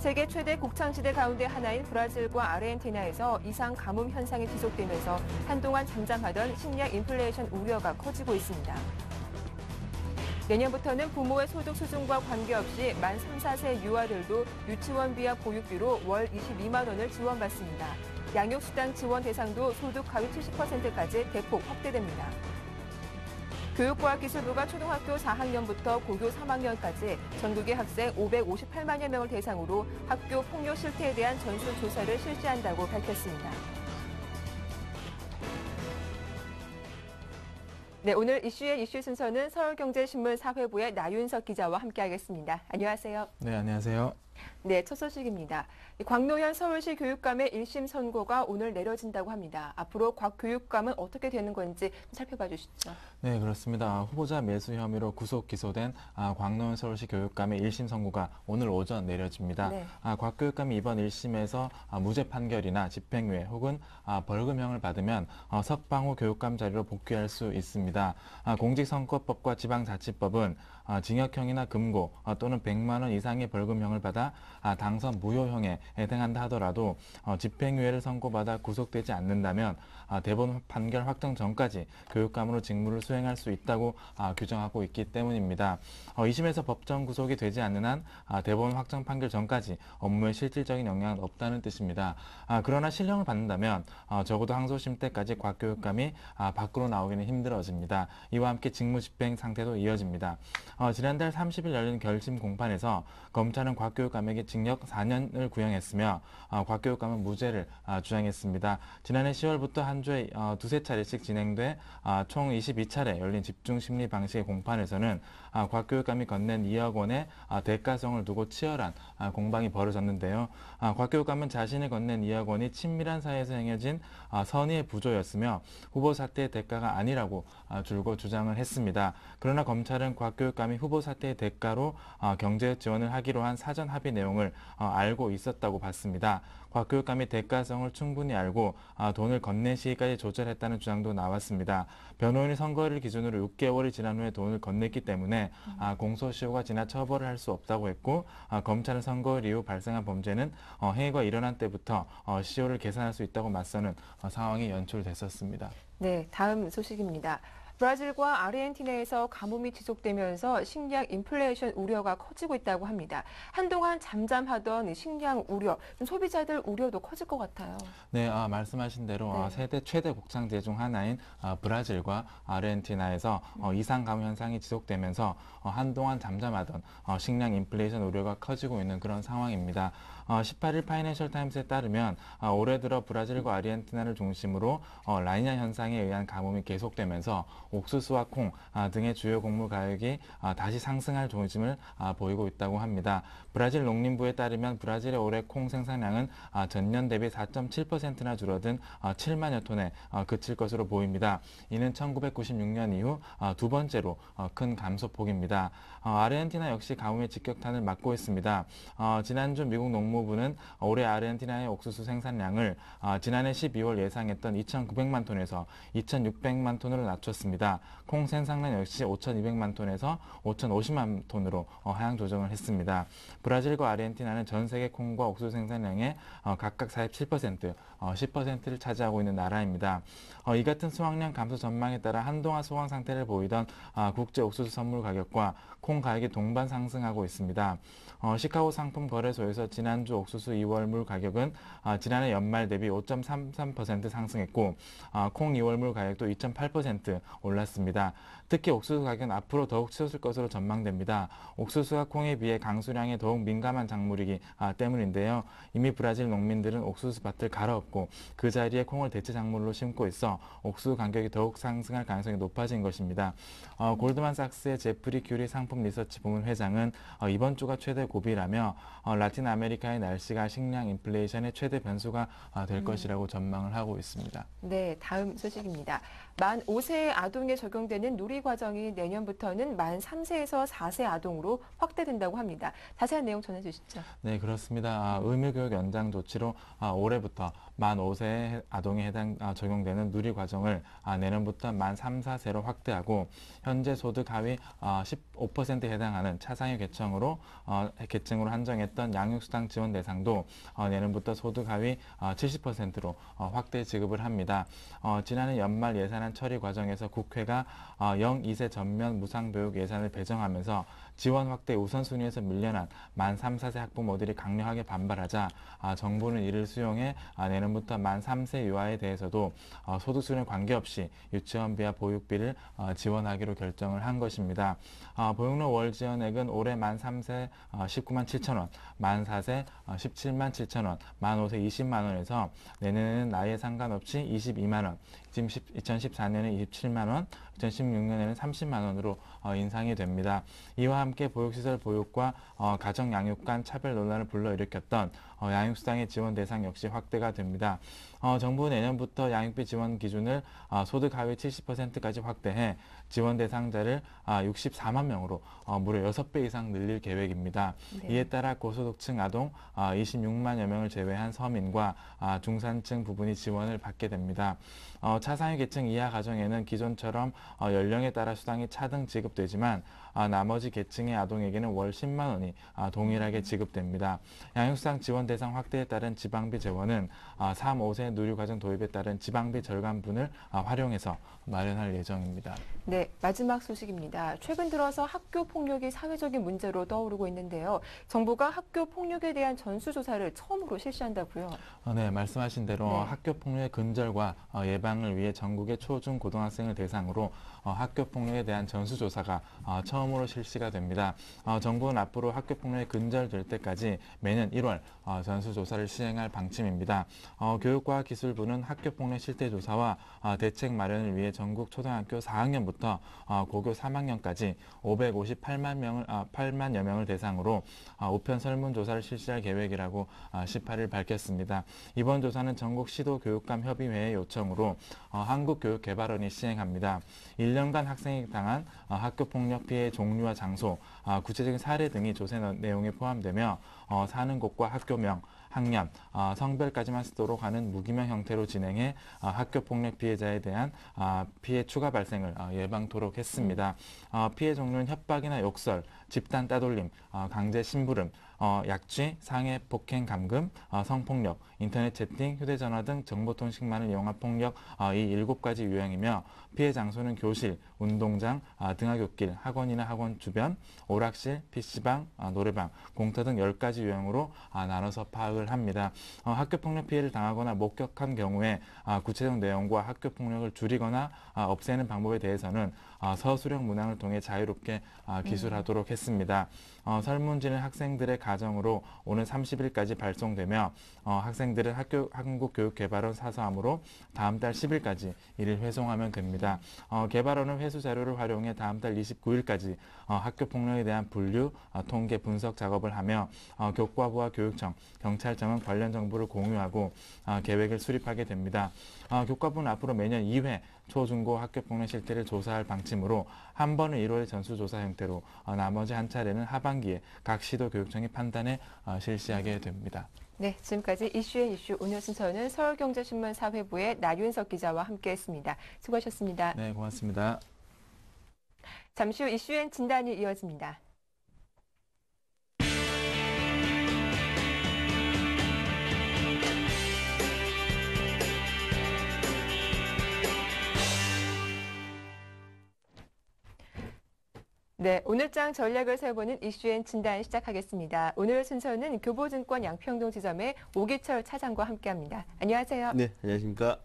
세계 최대 곡창지대 가운데 하나인 브라질과 아르헨티나에서 이상 가뭄 현상이 지속되면서 한동안 잠잠하던 식량 인플레이션 우려가 커지고 있습니다. 내년부터는 부모의 소득 수준과 관계없이 만 3, 4세 유아들도 유치원비와 보육비로 월 22만 원을 지원받습니다. 양육수당 지원 대상도 소득 가위 70%까지 대폭 확대됩니다. 교육과학기술부가 초등학교 4학년부터 고교 3학년까지 전국의 학생 558만여 명을 대상으로 학교 폭력 실태에 대한 전수조사를 실시한다고 밝혔습니다. 네, 오늘 이슈의 이슈 순서는 서울경제신문 사회부의 나윤석 기자와 함께하겠습니다. 안녕하세요. 네, 안녕하세요. 네, 첫 소식입니다. 광노현 서울시 교육감의 1심 선고가 오늘 내려진다고 합니다. 앞으로 곽 교육감은 어떻게 되는 건지 살펴봐 주시죠. 네, 그렇습니다. 후보자 매수 혐의로 구속 기소된 아, 광노현 서울시 교육감의 1심 선고가 오늘 오전 내려집니다. 네. 아, 곽 교육감이 이번 1심에서 아, 무죄 판결이나 집행유예 혹은 아, 벌금형을 받으면 어, 석방호 교육감 자리로 복귀할 수 있습니다. 아, 공직선거법과 지방자치법은 아, 징역형이나 금고 아, 또는 100만 원 이상의 벌금형을 받아 아, 당선 무효형에 해당한다 하더라도 어, 집행유예를 선고받아 구속되지 않는다면 아, 대법 판결 확정 전까지 교육감으로 직무를 수행할 수 있다고 아, 규정하고 있기 때문입니다. 2심에서 어, 법정 구속이 되지 않는 한 아, 대법원 확정 판결 전까지 업무에 실질적인 영향은 없다는 뜻입니다. 그러나 실형을 받는다면 어, 적어도 항소심 때까지 곽 교육감이 밖으로 나오기는 힘들어집니다. 이와 함께 직무 집행 상태도 이어집니다. 어, 지난달 30일 열린 결심 공판에서 검찰은 곽 교육감에게 징역 4년을 구형했으며 곽 교육감은 무죄를 주장했습니다. 지난해 10월부터 한 현재 어, 두세 차례씩 진행돼 아, 총 22차례 열린 집중 심리 방식의 공판에서는 아, 곽교육감이 건넨 2억 원의 아, 대가성을 두고 치열한 아, 공방이 벌어졌는데요. 아, 곽교육감은 자신이 건넨 2억 원이 친밀한 사이에서 행해진 아, 선의의 부조였으며 후보 사태의 대가가 아니라고 아, 줄곧 주장을 했습니다. 그러나 검찰은 곽교육감이 후보 사태의 대가로 아, 경제 지원을 하기로 한 사전 합의 내용을 아, 알고 있었다고 봤습니다. 곽교육감이 대가성을 충분히 알고 아, 돈을 건넨 시기까지 조절했다는 주장도 나왔습니다. 변호인이 선거를 기준으로 6개월이 지난 후에 돈을 건넸기 때문에 아, 공소시효가 지나 처벌을 할 수 없다고 했고 아, 검찰은 선거일 이후 발생한 범죄는 어, 행위가 일어난 때부터 어, 시효를 계산할 수 있다고 맞서는 어, 상황이 연출됐었습니다. 네, 다음 소식입니다. 브라질과 아르헨티나에서 가뭄이 지속되면서 식량 인플레이션 우려가 커지고 있다고 합니다. 한동안 잠잠하던 식량 우려, 소비자들 우려도 커질 것 같아요. 네, 아, 말씀하신 대로 아, 네. 아, 세대 최대 곡창제 중 하나인 아, 브라질과 아르헨티나에서 어, 이상 가뭄 현상이 지속되면서 어, 한동안 잠잠하던 어, 식량 인플레이션 우려가 커지고 있는 그런 상황입니다. 18일 어, 파이낸셜 타임스에 따르면 아, 올해 들어 브라질과 아르헨티나를 중심으로 어, 라니냐 현상에 의한 가뭄이 계속되면서 옥수수와 콩 아, 등의 주요 곡물 가격이 아, 다시 상승할 조짐을 보이고 있다고 합니다. 브라질 농림부에 따르면 브라질의 올해 콩 생산량은 아, 전년 대비 4.7%나 줄어든 7만여 아, 톤에 아, 그칠 것으로 보입니다. 이는 1996년 이후 두 번째로 어, 큰 감소폭입니다. 어, 아르헨티나 역시 가뭄의 직격탄을 맞고 있습니다. 어, 지난주 미국 농무부는 올해 아르헨티나의 옥수수 생산량을 지난해 12월 예상했던 2,900만 톤에서 2,600만 톤으로 낮췄습니다. 콩 생산량 역시 5,200만 톤에서 5,050만 톤으로 하향 조정을 했습니다. 브라질과 아르헨티나는 전 세계 콩과 옥수 수 생산량의 어, 각각 47%, 어, 10%를 차지하고 있는 나라입니다. 어, 이 같은 수확량 감소 전망에 따라 한동안 소강 상태를 보이던 아, 국제 옥수수 선물 가격과 콩 가격이 동반 상승하고 있습니다. 어, 시카고 상품 거래소에서 지난주 옥수수 2월물 가격은 아, 지난해 연말 대비 5.33% 상승했고 아, 콩 2월물 가격도 2.8% 올랐습니다. 특히 옥수수 가격은 앞으로 더욱 치솟을 것으로 전망됩니다. 옥수수가 콩에 비해 강수량에 더욱 민감한 작물이기 아, 때문인데요. 이미 브라질 농민들은 옥수수 밭을 갈아엎고 그 자리에 콩을 대체 작물로 심고 있어 옥수수 가격이 더욱 상승할 가능성이 높아진 것입니다. 어, 골드만삭스의 제프리 큐리 상품 리서치 부문 회장은 어, 이번 주가 최대 고비라며 어, 라틴 아메리카의 날씨가 식량 인플레이션의 최대 변수가 아, 될 음. 것이라고 전망을 하고 있습니다. 네, 다음 소식입니다. 만 5세 아동에 적용되는 누리 과정이 내년부터는 만 3세에서 4세 아동으로 확대된다고 합니다. 자세한 내용 전해주시죠. 네, 그렇습니다. 아, 의무교육 연장 조치로 아, 올해부터 만 5세 아동에 해당 아, 적용되는 누리 과정을 아, 내년부터 만 3, 4세로 확대하고 현재 소득 하위 아, 15%에 해당하는 차상위 계층으로 어, 계층으로 한정했던 양육수당 지원 대상도 어, 내년부터 소득 하위 어, 아, 70%로 어, 확대 지급을 합니다. 어, 지난해 연말 예산 예산안 처리 과정에서 국회가 어, 0 2세 전면 무상교육 예산을 배정하면서 지원 확대 우선순위에서 밀려난 만 3, 4세 학부모들이 강력하게 반발하자 아, 정부는 이를 수용해 아, 내년부터 만 3세 유아에 대해서도 어, 소득순위 관계없이 유치원비와 보육비를 어, 지원하기로 결정을 한 것입니다. 아, 보육료월 지원액은 올해 만 3세 어, 19만 7천 원, 만 4세 어, 17만 7천 원, 만 5세 20만 원에서 내년에는 나이에 상관없이 22만 원, 지금 10, 2014년에 27만 원, 2016년에는 30만 원으로 어, 인상이 됩니다. 이와 함께 보육시설 보육과 어, 가정양육간 차별 논란을 불러일으켰던 어, 양육수당의 지원 대상 역시 확대가 됩니다. 어, 정부 내년부터 양육비 지원 기준을 어, 소득 하위 70%까지 확대해 지원 대상자를 아, 64만 명으로 어, 무려 6배 이상 늘릴 계획입니다. 네. 이에 따라 고소득층 아동 아, 26만여 명을 제외한 서민과 아, 중산층 부분이 지원을 받게 됩니다. 어, 차상위 계층 이하 가정에는 기존처럼 어, 연령에 따라 수당이 차등 지급되지만 아, 나머지 계층의 아동에게는 월 10만 원이 아, 동일하게 음. 지급됩니다. 양육상 지원 대상 확대에 따른 지방비 재원은 아, 3, 5세 누류과정 도입에 따른 지방비 절감분을 아, 활용해서 마련할 예정입니다. 네, 마지막 소식입니다. 최근 들어서 학교 폭력이 사회적인 문제로 떠오르고 있는데요. 정부가 학교 폭력에 대한 전수조사를 처음으로 실시한다고요? 아, 네, 말씀하신 대로 네. 학교 폭력의 근절과 어, 예방을 위해 전국의 초, 중, 고등학생을 대상으로 어, 학교 폭력에 대한 전수조사가 처음 처음으로 실시가 됩니다. 어, 정부는 앞으로 학교 폭력이 근절될 때까지 매년 1월 어, 전수조사를 시행할 방침입니다. 어, 교육과학기술부는 학교 폭력 실태 조사와 어, 대책 마련을 위해 전국 초등학교 4학년부터 어, 고교 3학년까지 558만 명을 아, 어, 8만여 명을 대상으로 어, 5편 설문조사를 실시할 계획이라고 어, 18일 밝혔습니다. 이번 조사는 전국 시도 교육감 협의회의 요청으로 어, 한국교육개발원이 시행합니다. 1년간 학생이 당한 어, 학교폭력 피해 종류와 장소, 아, 구체적인 사례 등이 조세 내용에 포함되며 어, 사는 곳과 학교명, 학년, 어, 성별까지만 쓰도록 하는 무기명 형태로 진행해 어, 학교 폭력 피해자에 대한 어, 피해 추가 발생을 어, 예방토록 했습니다. 어, 피해 종류는 협박이나 욕설, 집단 따돌림, 어, 강제 심부름, 어, 약취, 상해, 폭행, 감금, 어, 성폭력, 인터넷 채팅, 휴대전화 등 정보통신만을 이용한 폭력 어, 이일 가지 유형이며 피해 장소는 교실, 운동장, 아, 등하굣길, 학원이나 학원 주변, 오락실, PC방, 아, 노래방, 공터 등 10가지 유형으로 아, 나눠서 파악을 합니다. 어, 학교폭력 피해를 당하거나 목격한 경우에 구체적 내용과 학교폭력을 줄이거나 없애는 방법에 대해서는 서술형 문항을 통해 자유롭게 음. 기술하도록 했습니다. 어, 설문지는 학생들의 가정으로 오는 30일까지 발송되며 어, 학생들은 학교 한국교육개발원 사서함으로 다음 달 10일까지 이를 회송하면 됩니다. 있습니다. 어, 개발원은 회수 자료를 활용해 다음 달 29일까지 어, 학교 폭력에 대한 분류, 어, 통계 분석 작업을 하며 어, 교과부와 교육청, 경찰청은 관련 정보를 공유하고 어, 계획을 수립하게 됩니다. 어, 교과부는 앞으로 매년 2회 초중고 학교 폭력 실태를 조사할 방침으로 한 번은 1월 전수조사 형태로 어, 나머지 한 차례는 하반기에 각 시도 교육청이 판단해 어, 실시하게 됩니다. 네, 지금까지 이슈의 이슈 오늘 순서는 서울경제신문 사회부의 나윤석 기자와 함께했습니다. 수고하셨습니다. 네, 고맙습니다. 잠시 후 이슈엔 진단이 이어집니다. 네, 오늘장 전략을 세워보는 이슈엔 진단 시작하겠습니다. 오늘 순서는 교보증권 양평동 지점의 오기철 차장과 함께합니다. 안녕하세요. 네, 안녕하십니까.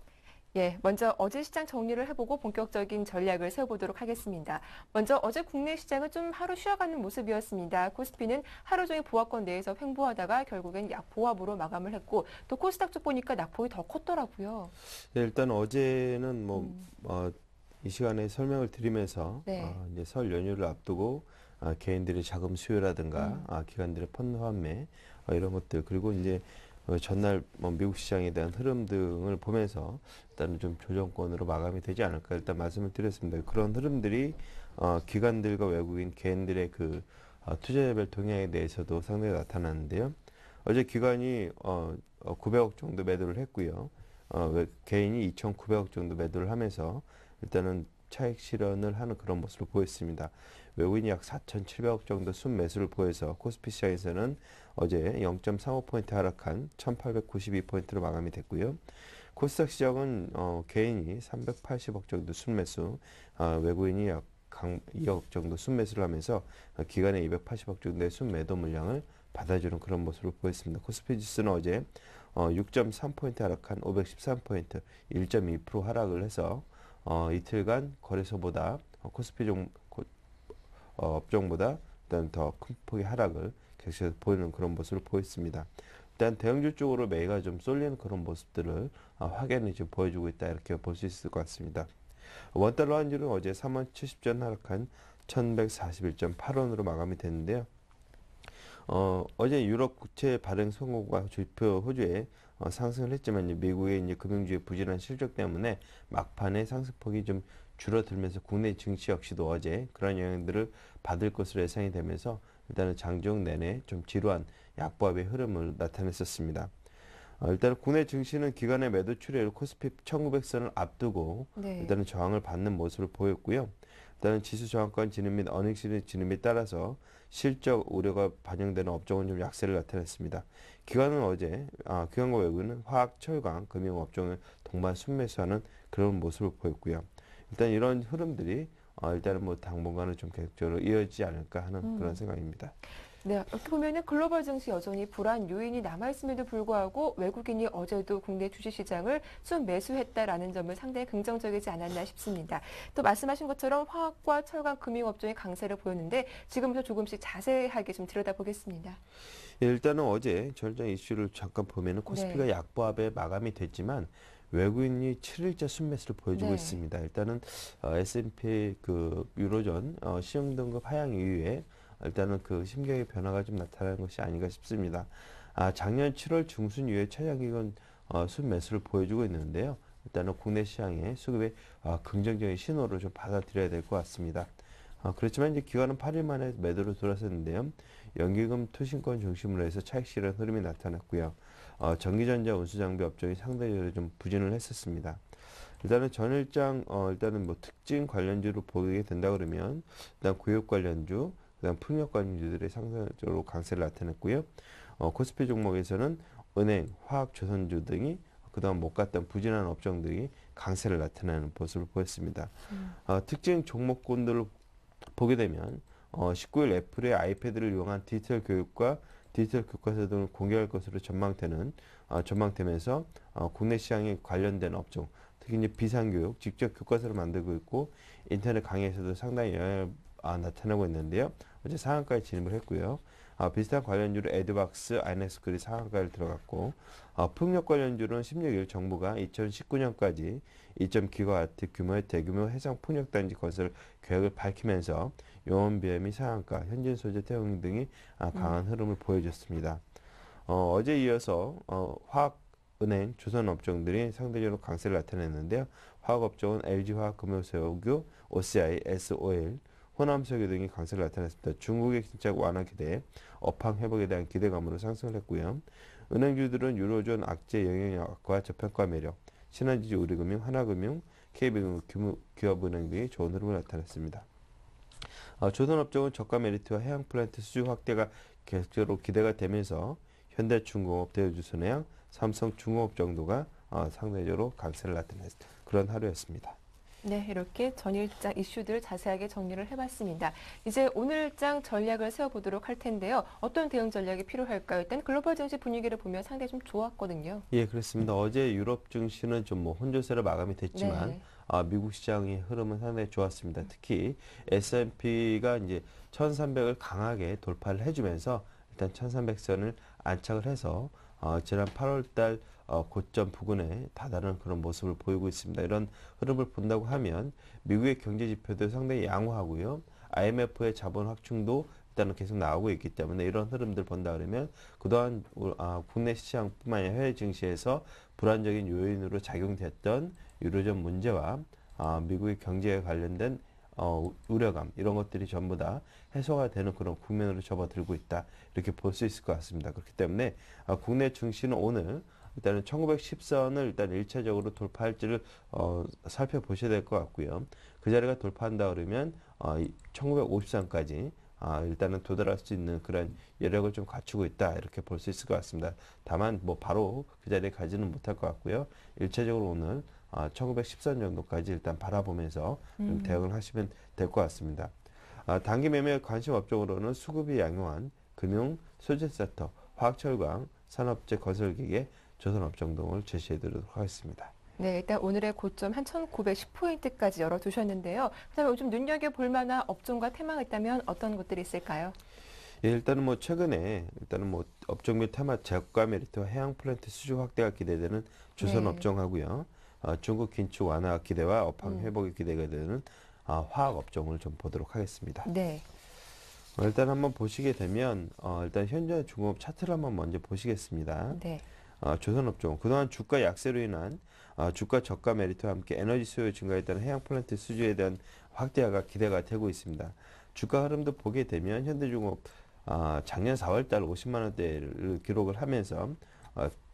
예, 먼저 어제 시장 정리를 해보고 본격적인 전략을 세워보도록 하겠습니다. 먼저 어제 국내 시장은 좀 하루 쉬어가는 모습이었습니다. 코스피는 하루 종일 보합권 내에서 횡보하다가 결국엔 약보합으로 마감을 했고 또 코스닥 쪽 보니까 낙폭이 더 컸더라고요. 네, 일단 어제는 뭐 음. 어, 이 시간에 설명을 드리면서 네. 어, 이제 설 연휴를 앞두고 어, 개인들의 자금 수요라든가 음. 아, 기관들의 펀드 환매 어, 이런 것들 그리고 이제 어, 전날 뭐 미국 시장에 대한 흐름 등을 보면서 일단은 좀 조정권으로 마감이 되지 않을까 일단 말씀을 드렸습니다. 그런 흐름들이 어, 기관들과 외국인 개인들의 그 어, 투자자별 동향에 대해서도 상당히 나타났는데요 어제 기관이 어, 900억 어, 정도 매도를 했고요. 어, 개인이 2,900억 정도 매도를 하면서 일단은 차익 실현을 하는 그런 모습을 보였습니다. 외국인이 약 4,700억 정도 순매수를 보여서 코스피 시장에서는 어제 0.35포인트 하락한 1,892포인트로 마감이 됐고요. 코스닥 시장은 어, 개인이 380억 정도 순매수, 어, 외국인이 약 2억 정도 순매수를 하면서 어, 기간에 280억 정도의 순매도 물량을 받아주는 그런 모습을 보였습니다. 코스피 지수는 어제 어, 6.3포인트 하락한 513포인트, 1.2% 하락을 해서 어, 이틀간 거래소보다 어, 코스피 종, 고, 어, 업종보다 일단 더 큰 폭의 하락을 계실에서 보이는 그런 모습을 보였습니다. 일단 대형주 쪽으로 매가 좀 쏠리는 그런 모습들을 어, 확연히 지금 보여주고 있다 이렇게 볼 수 있을 것 같습니다. 원달러 환율은 어제 3원 70전 하락한 1141.8원으로 마감이 됐는데요. 어, 어제 유럽 국채 발행 선고가 주표 호주에 어, 상승을 했지만 이제 미국의 이제 금융주의 부진한 실적 때문에 막판에 상승폭이 좀 줄어들면서 국내 증시 역시도 어제 그런 영향들을 받을 것으로 예상이 되면서 일단은 장중 내내 좀 지루한 약보합의 흐름을 나타냈었습니다. 어, 일단은 국내 증시는 기간의 매도 출혈 코스피 1900선을 앞두고 네. 일단은 저항을 받는 모습을 보였고요. 일단은 지수 저항권 진입 및 어닝 시리즈 진입에 따라서 실적 우려가 반영되는 업종은 좀 약세를 나타냈습니다. 기관은 어제 아, 기관과 외국은 화학, 철강, 금융 업종을 동반 순매수하는 그런 모습을 보였고요. 일단 이런 흐름들이 어, 일단은 뭐 당분간은 좀 계속적으로 이어지지 않을까 하는 음. 그런 생각입니다. 네, 어떻게 보면 글로벌 증시 여전히 불안 요인이 남아있음에도 불구하고 외국인이 어제도 국내 주식시장을 순 매수했다라는 점은 상당히 긍정적이지 않았나 싶습니다. 또 말씀하신 것처럼 화학과 철강 금융업종의 강세를 보였는데 지금부터 조금씩 자세하게 좀 들여다보겠습니다. 예, 일단은 어제 절장 이슈를 잠깐 보면 네. 코스피가 네. 약보합에 마감이 됐지만 외국인이 7일째 순매수를 보여주고 네. 있습니다. 일단은 어, S&P 그 유로존 어, 시험등급 하향 이후에 일단은 그 심경의 변화가 좀 나타나는 것이 아닌가 싶습니다. 아, 작년 7월 중순 이후에 차장기관 어, 순매수를 보여주고 있는데요. 일단은 국내 시장의 수급에 어, 긍정적인 신호를 좀 받아들여야 될 것 같습니다. 어, 그렇지만 이제 기관은 8일 만에 매도로 돌아섰는데요. 연기금 투신권 중심으로 해서 차익 실현 흐름이 나타났고요. 어, 전기전자 운수장비 업종이 상대적으로 좀 부진을 했었습니다. 일단은 전일장 어, 일단은 뭐 특징 관련주로 보게 된다 그러면 일단 구역 관련주 그다음 풍력관 인주들의 상승적으로 강세를 나타냈고요. 어, 코스피 종목에서는 은행, 화학, 조선주 등이 그동안 못 갔던 부진한 업종 등이 강세를 나타내는 모습을 보였습니다. 음. 어, 특징 종목군들을 보게 되면 어, 19일 애플의 아이패드를 이용한 디지털 교육과 디지털 교과서 등을 공개할 것으로 전망되는 어, 전망되면서 어, 국내 시장에 관련된 업종 특히 이제 비상교육 직접 교과서를 만들고 있고 인터넷 강의에서도 상당히 영향을 아, 나타나고 있는데요. 현재 상한가에 진입을 했고요. 아, 비슷한 관련주로 에드박스, 아이스글이 상한가를 들어갔고 아, 풍력 관련주는 16일 정부가 2019년까지 2.9기가와트 규모의 대규모 해상 풍력단지 건설 계획을 밝히면서 용원비엠이 상한가, 현진소재, 태웅 등이 아, 강한 음. 흐름을 보여줬습니다. 어, 어제 이어서 어, 화학 은행, 조선 업종들이 상대적으로 강세를 나타냈는데요. 화학업종은 LG화학, 금요세우교, OCI, SOL, 호남세계 등이 강세를 나타냈습니다. 중국의 긴장 완화 기대, 업황 회복에 대한 기대감으로 상승을 했고요. 은행주들은 유로존 악재 영향력과 저평가 매력, 신한지주 우리금융, 하나금융, KB금융, 기업은행 등이 좋은 흐름을 나타냈습니다. 어, 조선업종은 저가 메리트와 해양 플랜트 수주 확대가 계속적으로 기대가 되면서 현대중공업, 대우주선해양, 삼성중공업 정도가 어, 상대적으로 강세를 나타낸 그런 하루였습니다. 네, 이렇게 전일장 이슈들 자세하게 정리를 해봤습니다. 이제 오늘장 전략을 세워보도록 할 텐데요. 어떤 대응 전략이 필요할까요? 일단 글로벌 증시 분위기를 보면 상당히 좀 좋았거든요. 예, 그렇습니다. 어제 유럽 증시는 좀 뭐 혼조세로 마감이 됐지만 네. 아, 미국 시장의 흐름은 상당히 좋았습니다. 특히 S&P가 이제 1,300을 강하게 돌파를 해주면서 일단 1,300선을 안착을 해서 어, 지난 8월달 어, 고점 부근에 다다른 그런 모습을 보이고 있습니다. 이런 흐름을 본다고 하면 미국의 경제 지표도 상당히 양호하고요. IMF의 자본 확충도 일단은 계속 나오고 있기 때문에 이런 흐름들 본다 그러면 그동안 아, 국내 시장뿐만 아니라 해외 증시에서 불안적인 요인으로 작용됐던 유로존 문제와 아, 미국의 경제에 관련된 어, 우려감 이런 것들이 전부 다 해소가 되는 그런 국면으로 접어들고 있다 이렇게 볼 수 있을 것 같습니다. 그렇기 때문에 아, 국내 증시는 오늘 일단은 1 9 1 4선을 일단 1차적으로 돌파할지를 어, 살펴보셔야 될 것 같고요. 그 자리가 돌파한다 그러면 어, 1 9 5 0까지 아, 일단은 도달할 수 있는 그런 여력을 좀 갖추고 있다 이렇게 볼 수 있을 것 같습니다. 다만 뭐 바로 그 자리에 가지는 못할 것 같고요. 일차적으로 오늘 아, 1 9 1 0 정도까지 일단 바라보면서 음. 대응을 하시면 될 것 같습니다. 아, 단기 매매 관심 업종으로는 수급이 양호한 금융, 소재 섹터, 화학 철강, 산업재 건설기계, 조선업종동을 제시해드리도록 하겠습니다. 네, 일단 오늘의 고점 1,910포인트까지 열어두셨는데요. 그다음에 요즘 눈여겨볼 만한 업종과 테마가 있다면 어떤 것들이 있을까요? 예, 일단은 뭐 최근에 일단은 뭐 업종 및 테마 제과 메리트와 해양 플랜트 수주 확대가 기대되는 조선 네. 업종하고요. 어, 중국 긴축 완화 기대와 업황 음. 회복이 기대가 되는 어, 화학 업종을 좀 보도록 하겠습니다. 네. 어, 일단 한번 보시게 되면 어, 일단 현재 중업 차트를 한번 먼저 보시겠습니다. 네. 아, 조선업종 그동안 주가 약세로 인한 아, 주가 저가 메리트와 함께 에너지 수요 증가에 따른 해양 플랜트 수주에 대한 확대화가 기대가 되고 있습니다. 주가 흐름도 보게 되면 현대중업 아, 작년 4월달 50만 원대를 기록을 하면서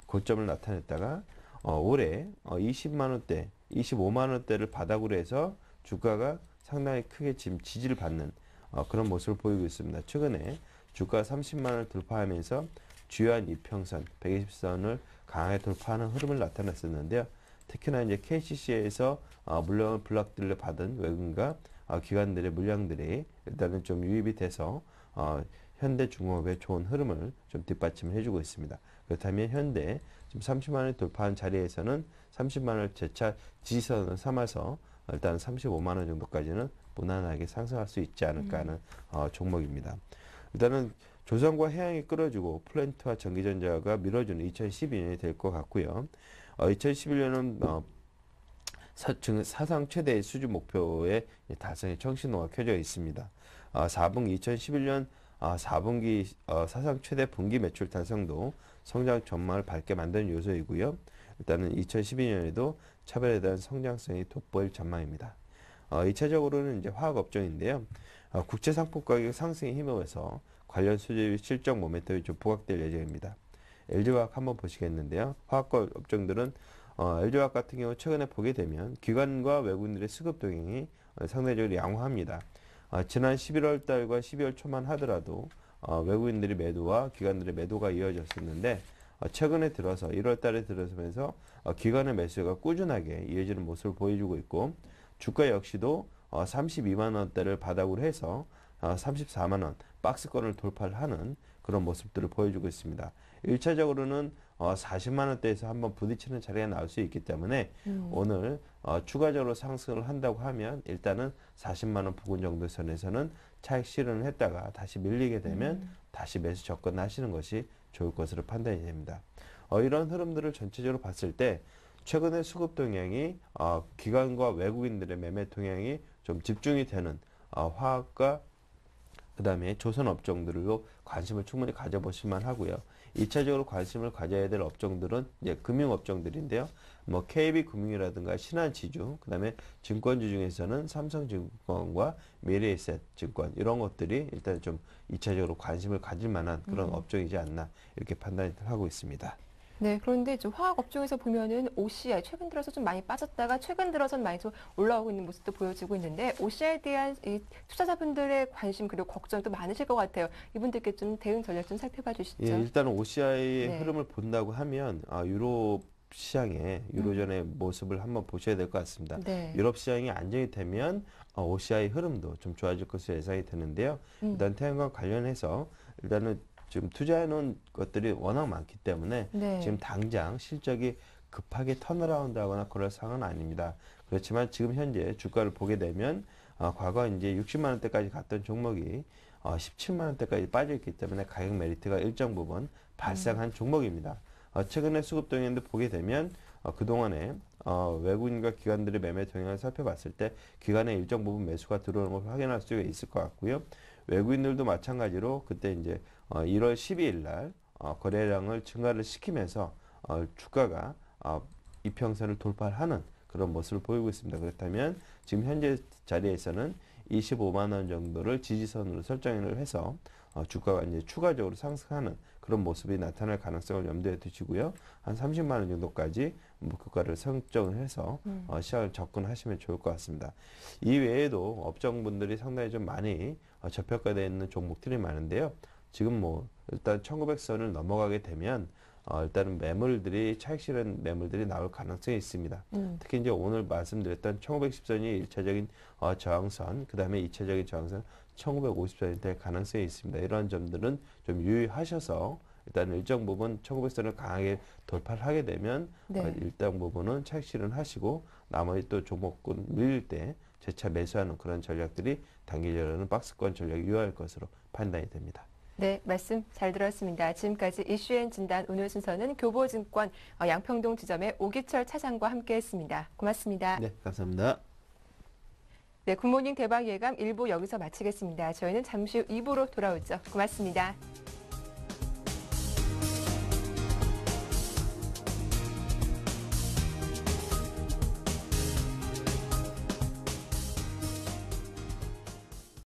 고점을 나타냈다가 어, 올해 20만 어, 원대, 25만 원대를 바닥으로 해서 주가가 상당히 크게 지금 지지를 받는 어, 그런 모습을 보이고 있습니다. 최근에 주가 30만 원을 돌파하면서 주요한 이평선 120선을 강하게 돌파하는 흐름을 나타냈었는데요. 특히나 이제 KCC에서 어, 물론 블락들을 받은 외국인과 어, 기관들의 물량들이 일단은 좀 유입이 돼서 어, 현대중공업의 좋은 흐름을 좀 뒷받침을 해주고 있습니다. 그렇다면 현대 지금 30만 원을 돌파한 자리에서는 30만 원을 재차 지지선을 삼아서 일단 35만 원 정도까지는 무난하게 상승할 수 있지 않을까 하는 음. 어, 종목입니다. 일단은 조선과 해양이 끌어주고 플랜트와 전기전자가 밀어주는 2012년이 될 것 같고요. 어, 2011년은 어, 사, 사상 최대 수주 목표에 달성의 청신호가 켜져 있습니다. 어, 4분기 2011년 어, 4분기 어, 사상 최대 분기 매출 달성도 성장 전망을 밝게 만드는 요소이고요. 일단은 2012년에도 차별에 대한 성장성이 돋보일 전망입니다. 어, 2차적으로는 이제 화학 업종인데요. 어, 국제 상품 가격 상승에 힘입어서 관련 수주의 실적 모멘텀이 좀 부각될 예정입니다. LG화학 한번 보시겠는데요. 화학과 업종들은 어, LG화학 같은 경우 최근에 보게 되면 기관과 외국인들의 수급 동향이 어, 상대적으로 양호합니다. 어, 지난 11월 달과 12월 초만 하더라도 어, 외국인들의 매도와 기관들의 매도가 이어졌었는데 어, 최근에 들어서 1월 달에 들어서면서 어, 기관의 매수가 꾸준하게 이어지는 모습을 보여주고 있고 주가 역시도 어, 32만 원대를 바닥으로 해서 34만 어, 원 박스권을 돌파하는 그런 모습들을 보여주고 있습니다. 1차적으로는 40만 어, 원대에서 한번 부딪히는 자리가 나올 수 있기 때문에 음. 오늘 어, 추가적으로 상승을 한다고 하면 일단은 40만 원 부근 정도 선에서는 차익 실현을 했다가 다시 밀리게 되면 음. 다시 매수 접근하시는 것이 좋을 것으로 판단이 됩니다. 이런 흐름들을 전체적으로 봤을 때 최근의 수급 동향이 기관과 외국인들의 매매 동향이 좀 집중이 되는 화학과 그 다음에 조선 업종들로 관심을 충분히 가져보시면 하고요. 2차적으로 관심을 가져야 될 업종들은 이제 금융 업종들인데요. 뭐 KB금융이라든가 신한지주, 그 다음에 증권주 중에서는 삼성증권과 미래에셋증권 이런 것들이 일단 좀 2차적으로 관심을 가질 만한 그런 음. 업종이지 않나 이렇게 판단을 하고 있습니다. 네, 그런데 이제 화학 업종에서 보면은 OCI 최근 들어서 좀 많이 빠졌다가 최근 들어선 많이 좀 올라오고 있는 모습도 보여지고 있는데 OCI에 대한 이 투자자분들의 관심 그리고 걱정도 많으실 것 같아요. 이분들께 좀 대응 전략 좀 살펴봐 주시죠. 예, 일단은 OCI의 네. 흐름을 본다고 하면 아, 유럽 시장의 유로전의 음. 모습을 한번 보셔야 될 것 같습니다. 네. 유럽 시장이 안정이 되면 어, OCI 흐름도 좀 좋아질 것으로 예상이 되는데요. 음. 일단 태양광 관련해서 일단은 지금 투자해 놓은 것들이 워낙 많기 때문에 네. 지금 당장 실적이 급하게 턴어라운드 하거나 그럴 상황은 아닙니다. 그렇지만 지금 현재 주가를 보게 되면 어, 과거 이제 60만 원대까지 갔던 종목이 어, 17만 원대까지 빠져있기 때문에 가격 메리트가 일정 부분 발생한 음. 종목입니다. 어, 최근에 수급 동향도 보게 되면 어, 그동안에 어, 외국인과 기관들의 매매 동향을 살펴봤을 때 기관의 일정 부분 매수가 들어오는 걸 확인할 수 있을 것 같고요. 외국인들도 마찬가지로 그때 이제 1월 어, 12일 날 어, 거래량을 증가를 시키면서 어, 주가가 이평선을 돌파하는 그런 모습을 보이고 있습니다. 그렇다면 지금 현재 자리에서는 25만 원 정도를 지지선으로 설정을 해서 주가가 이제 추가적으로 상승하는 그런 모습이 나타날 가능성을 염두에 두시고요. 한 30만 원 정도까지 목표가를 뭐 설정을 해서 음. 시장을 접근하시면 좋을 것 같습니다. 이 외에도 업종분들이 상당히 좀 많이 저평가되어 있는 종목들이 많은데요. 지금 뭐 일단 1900선을 넘어가게 되면 어, 일단은 매물들이 차익 실현 매물들이 나올 가능성이 있습니다. 음. 특히 이제 오늘 말씀드렸던 1910선이 1차적인 어, 저항선, 그다음에 2차적인 저항선 1950선이 될 가능성이 있습니다. 이러한 점들은 좀 유의하셔서 일단 일정 부분 1900선을 강하게 돌파를 하게 되면 네. 어, 일정 부분은 차익 실현하시고 나머지 또 종목군 밀릴 때 재차 매수하는 그런 전략들이 단기적으로는 박스권 전략이 유효할 것으로 판단이 됩니다. 네, 말씀 잘 들었습니다. 지금까지 이슈앤 진단 오늘 순서는 교보증권 어, 양평동 지점의 오기철 차장과 함께했습니다. 고맙습니다. 네, 감사합니다. 네, 굿모닝 대박 예감 1부 여기서 마치겠습니다. 저희는 잠시 후 2부로 돌아오죠. 고맙습니다.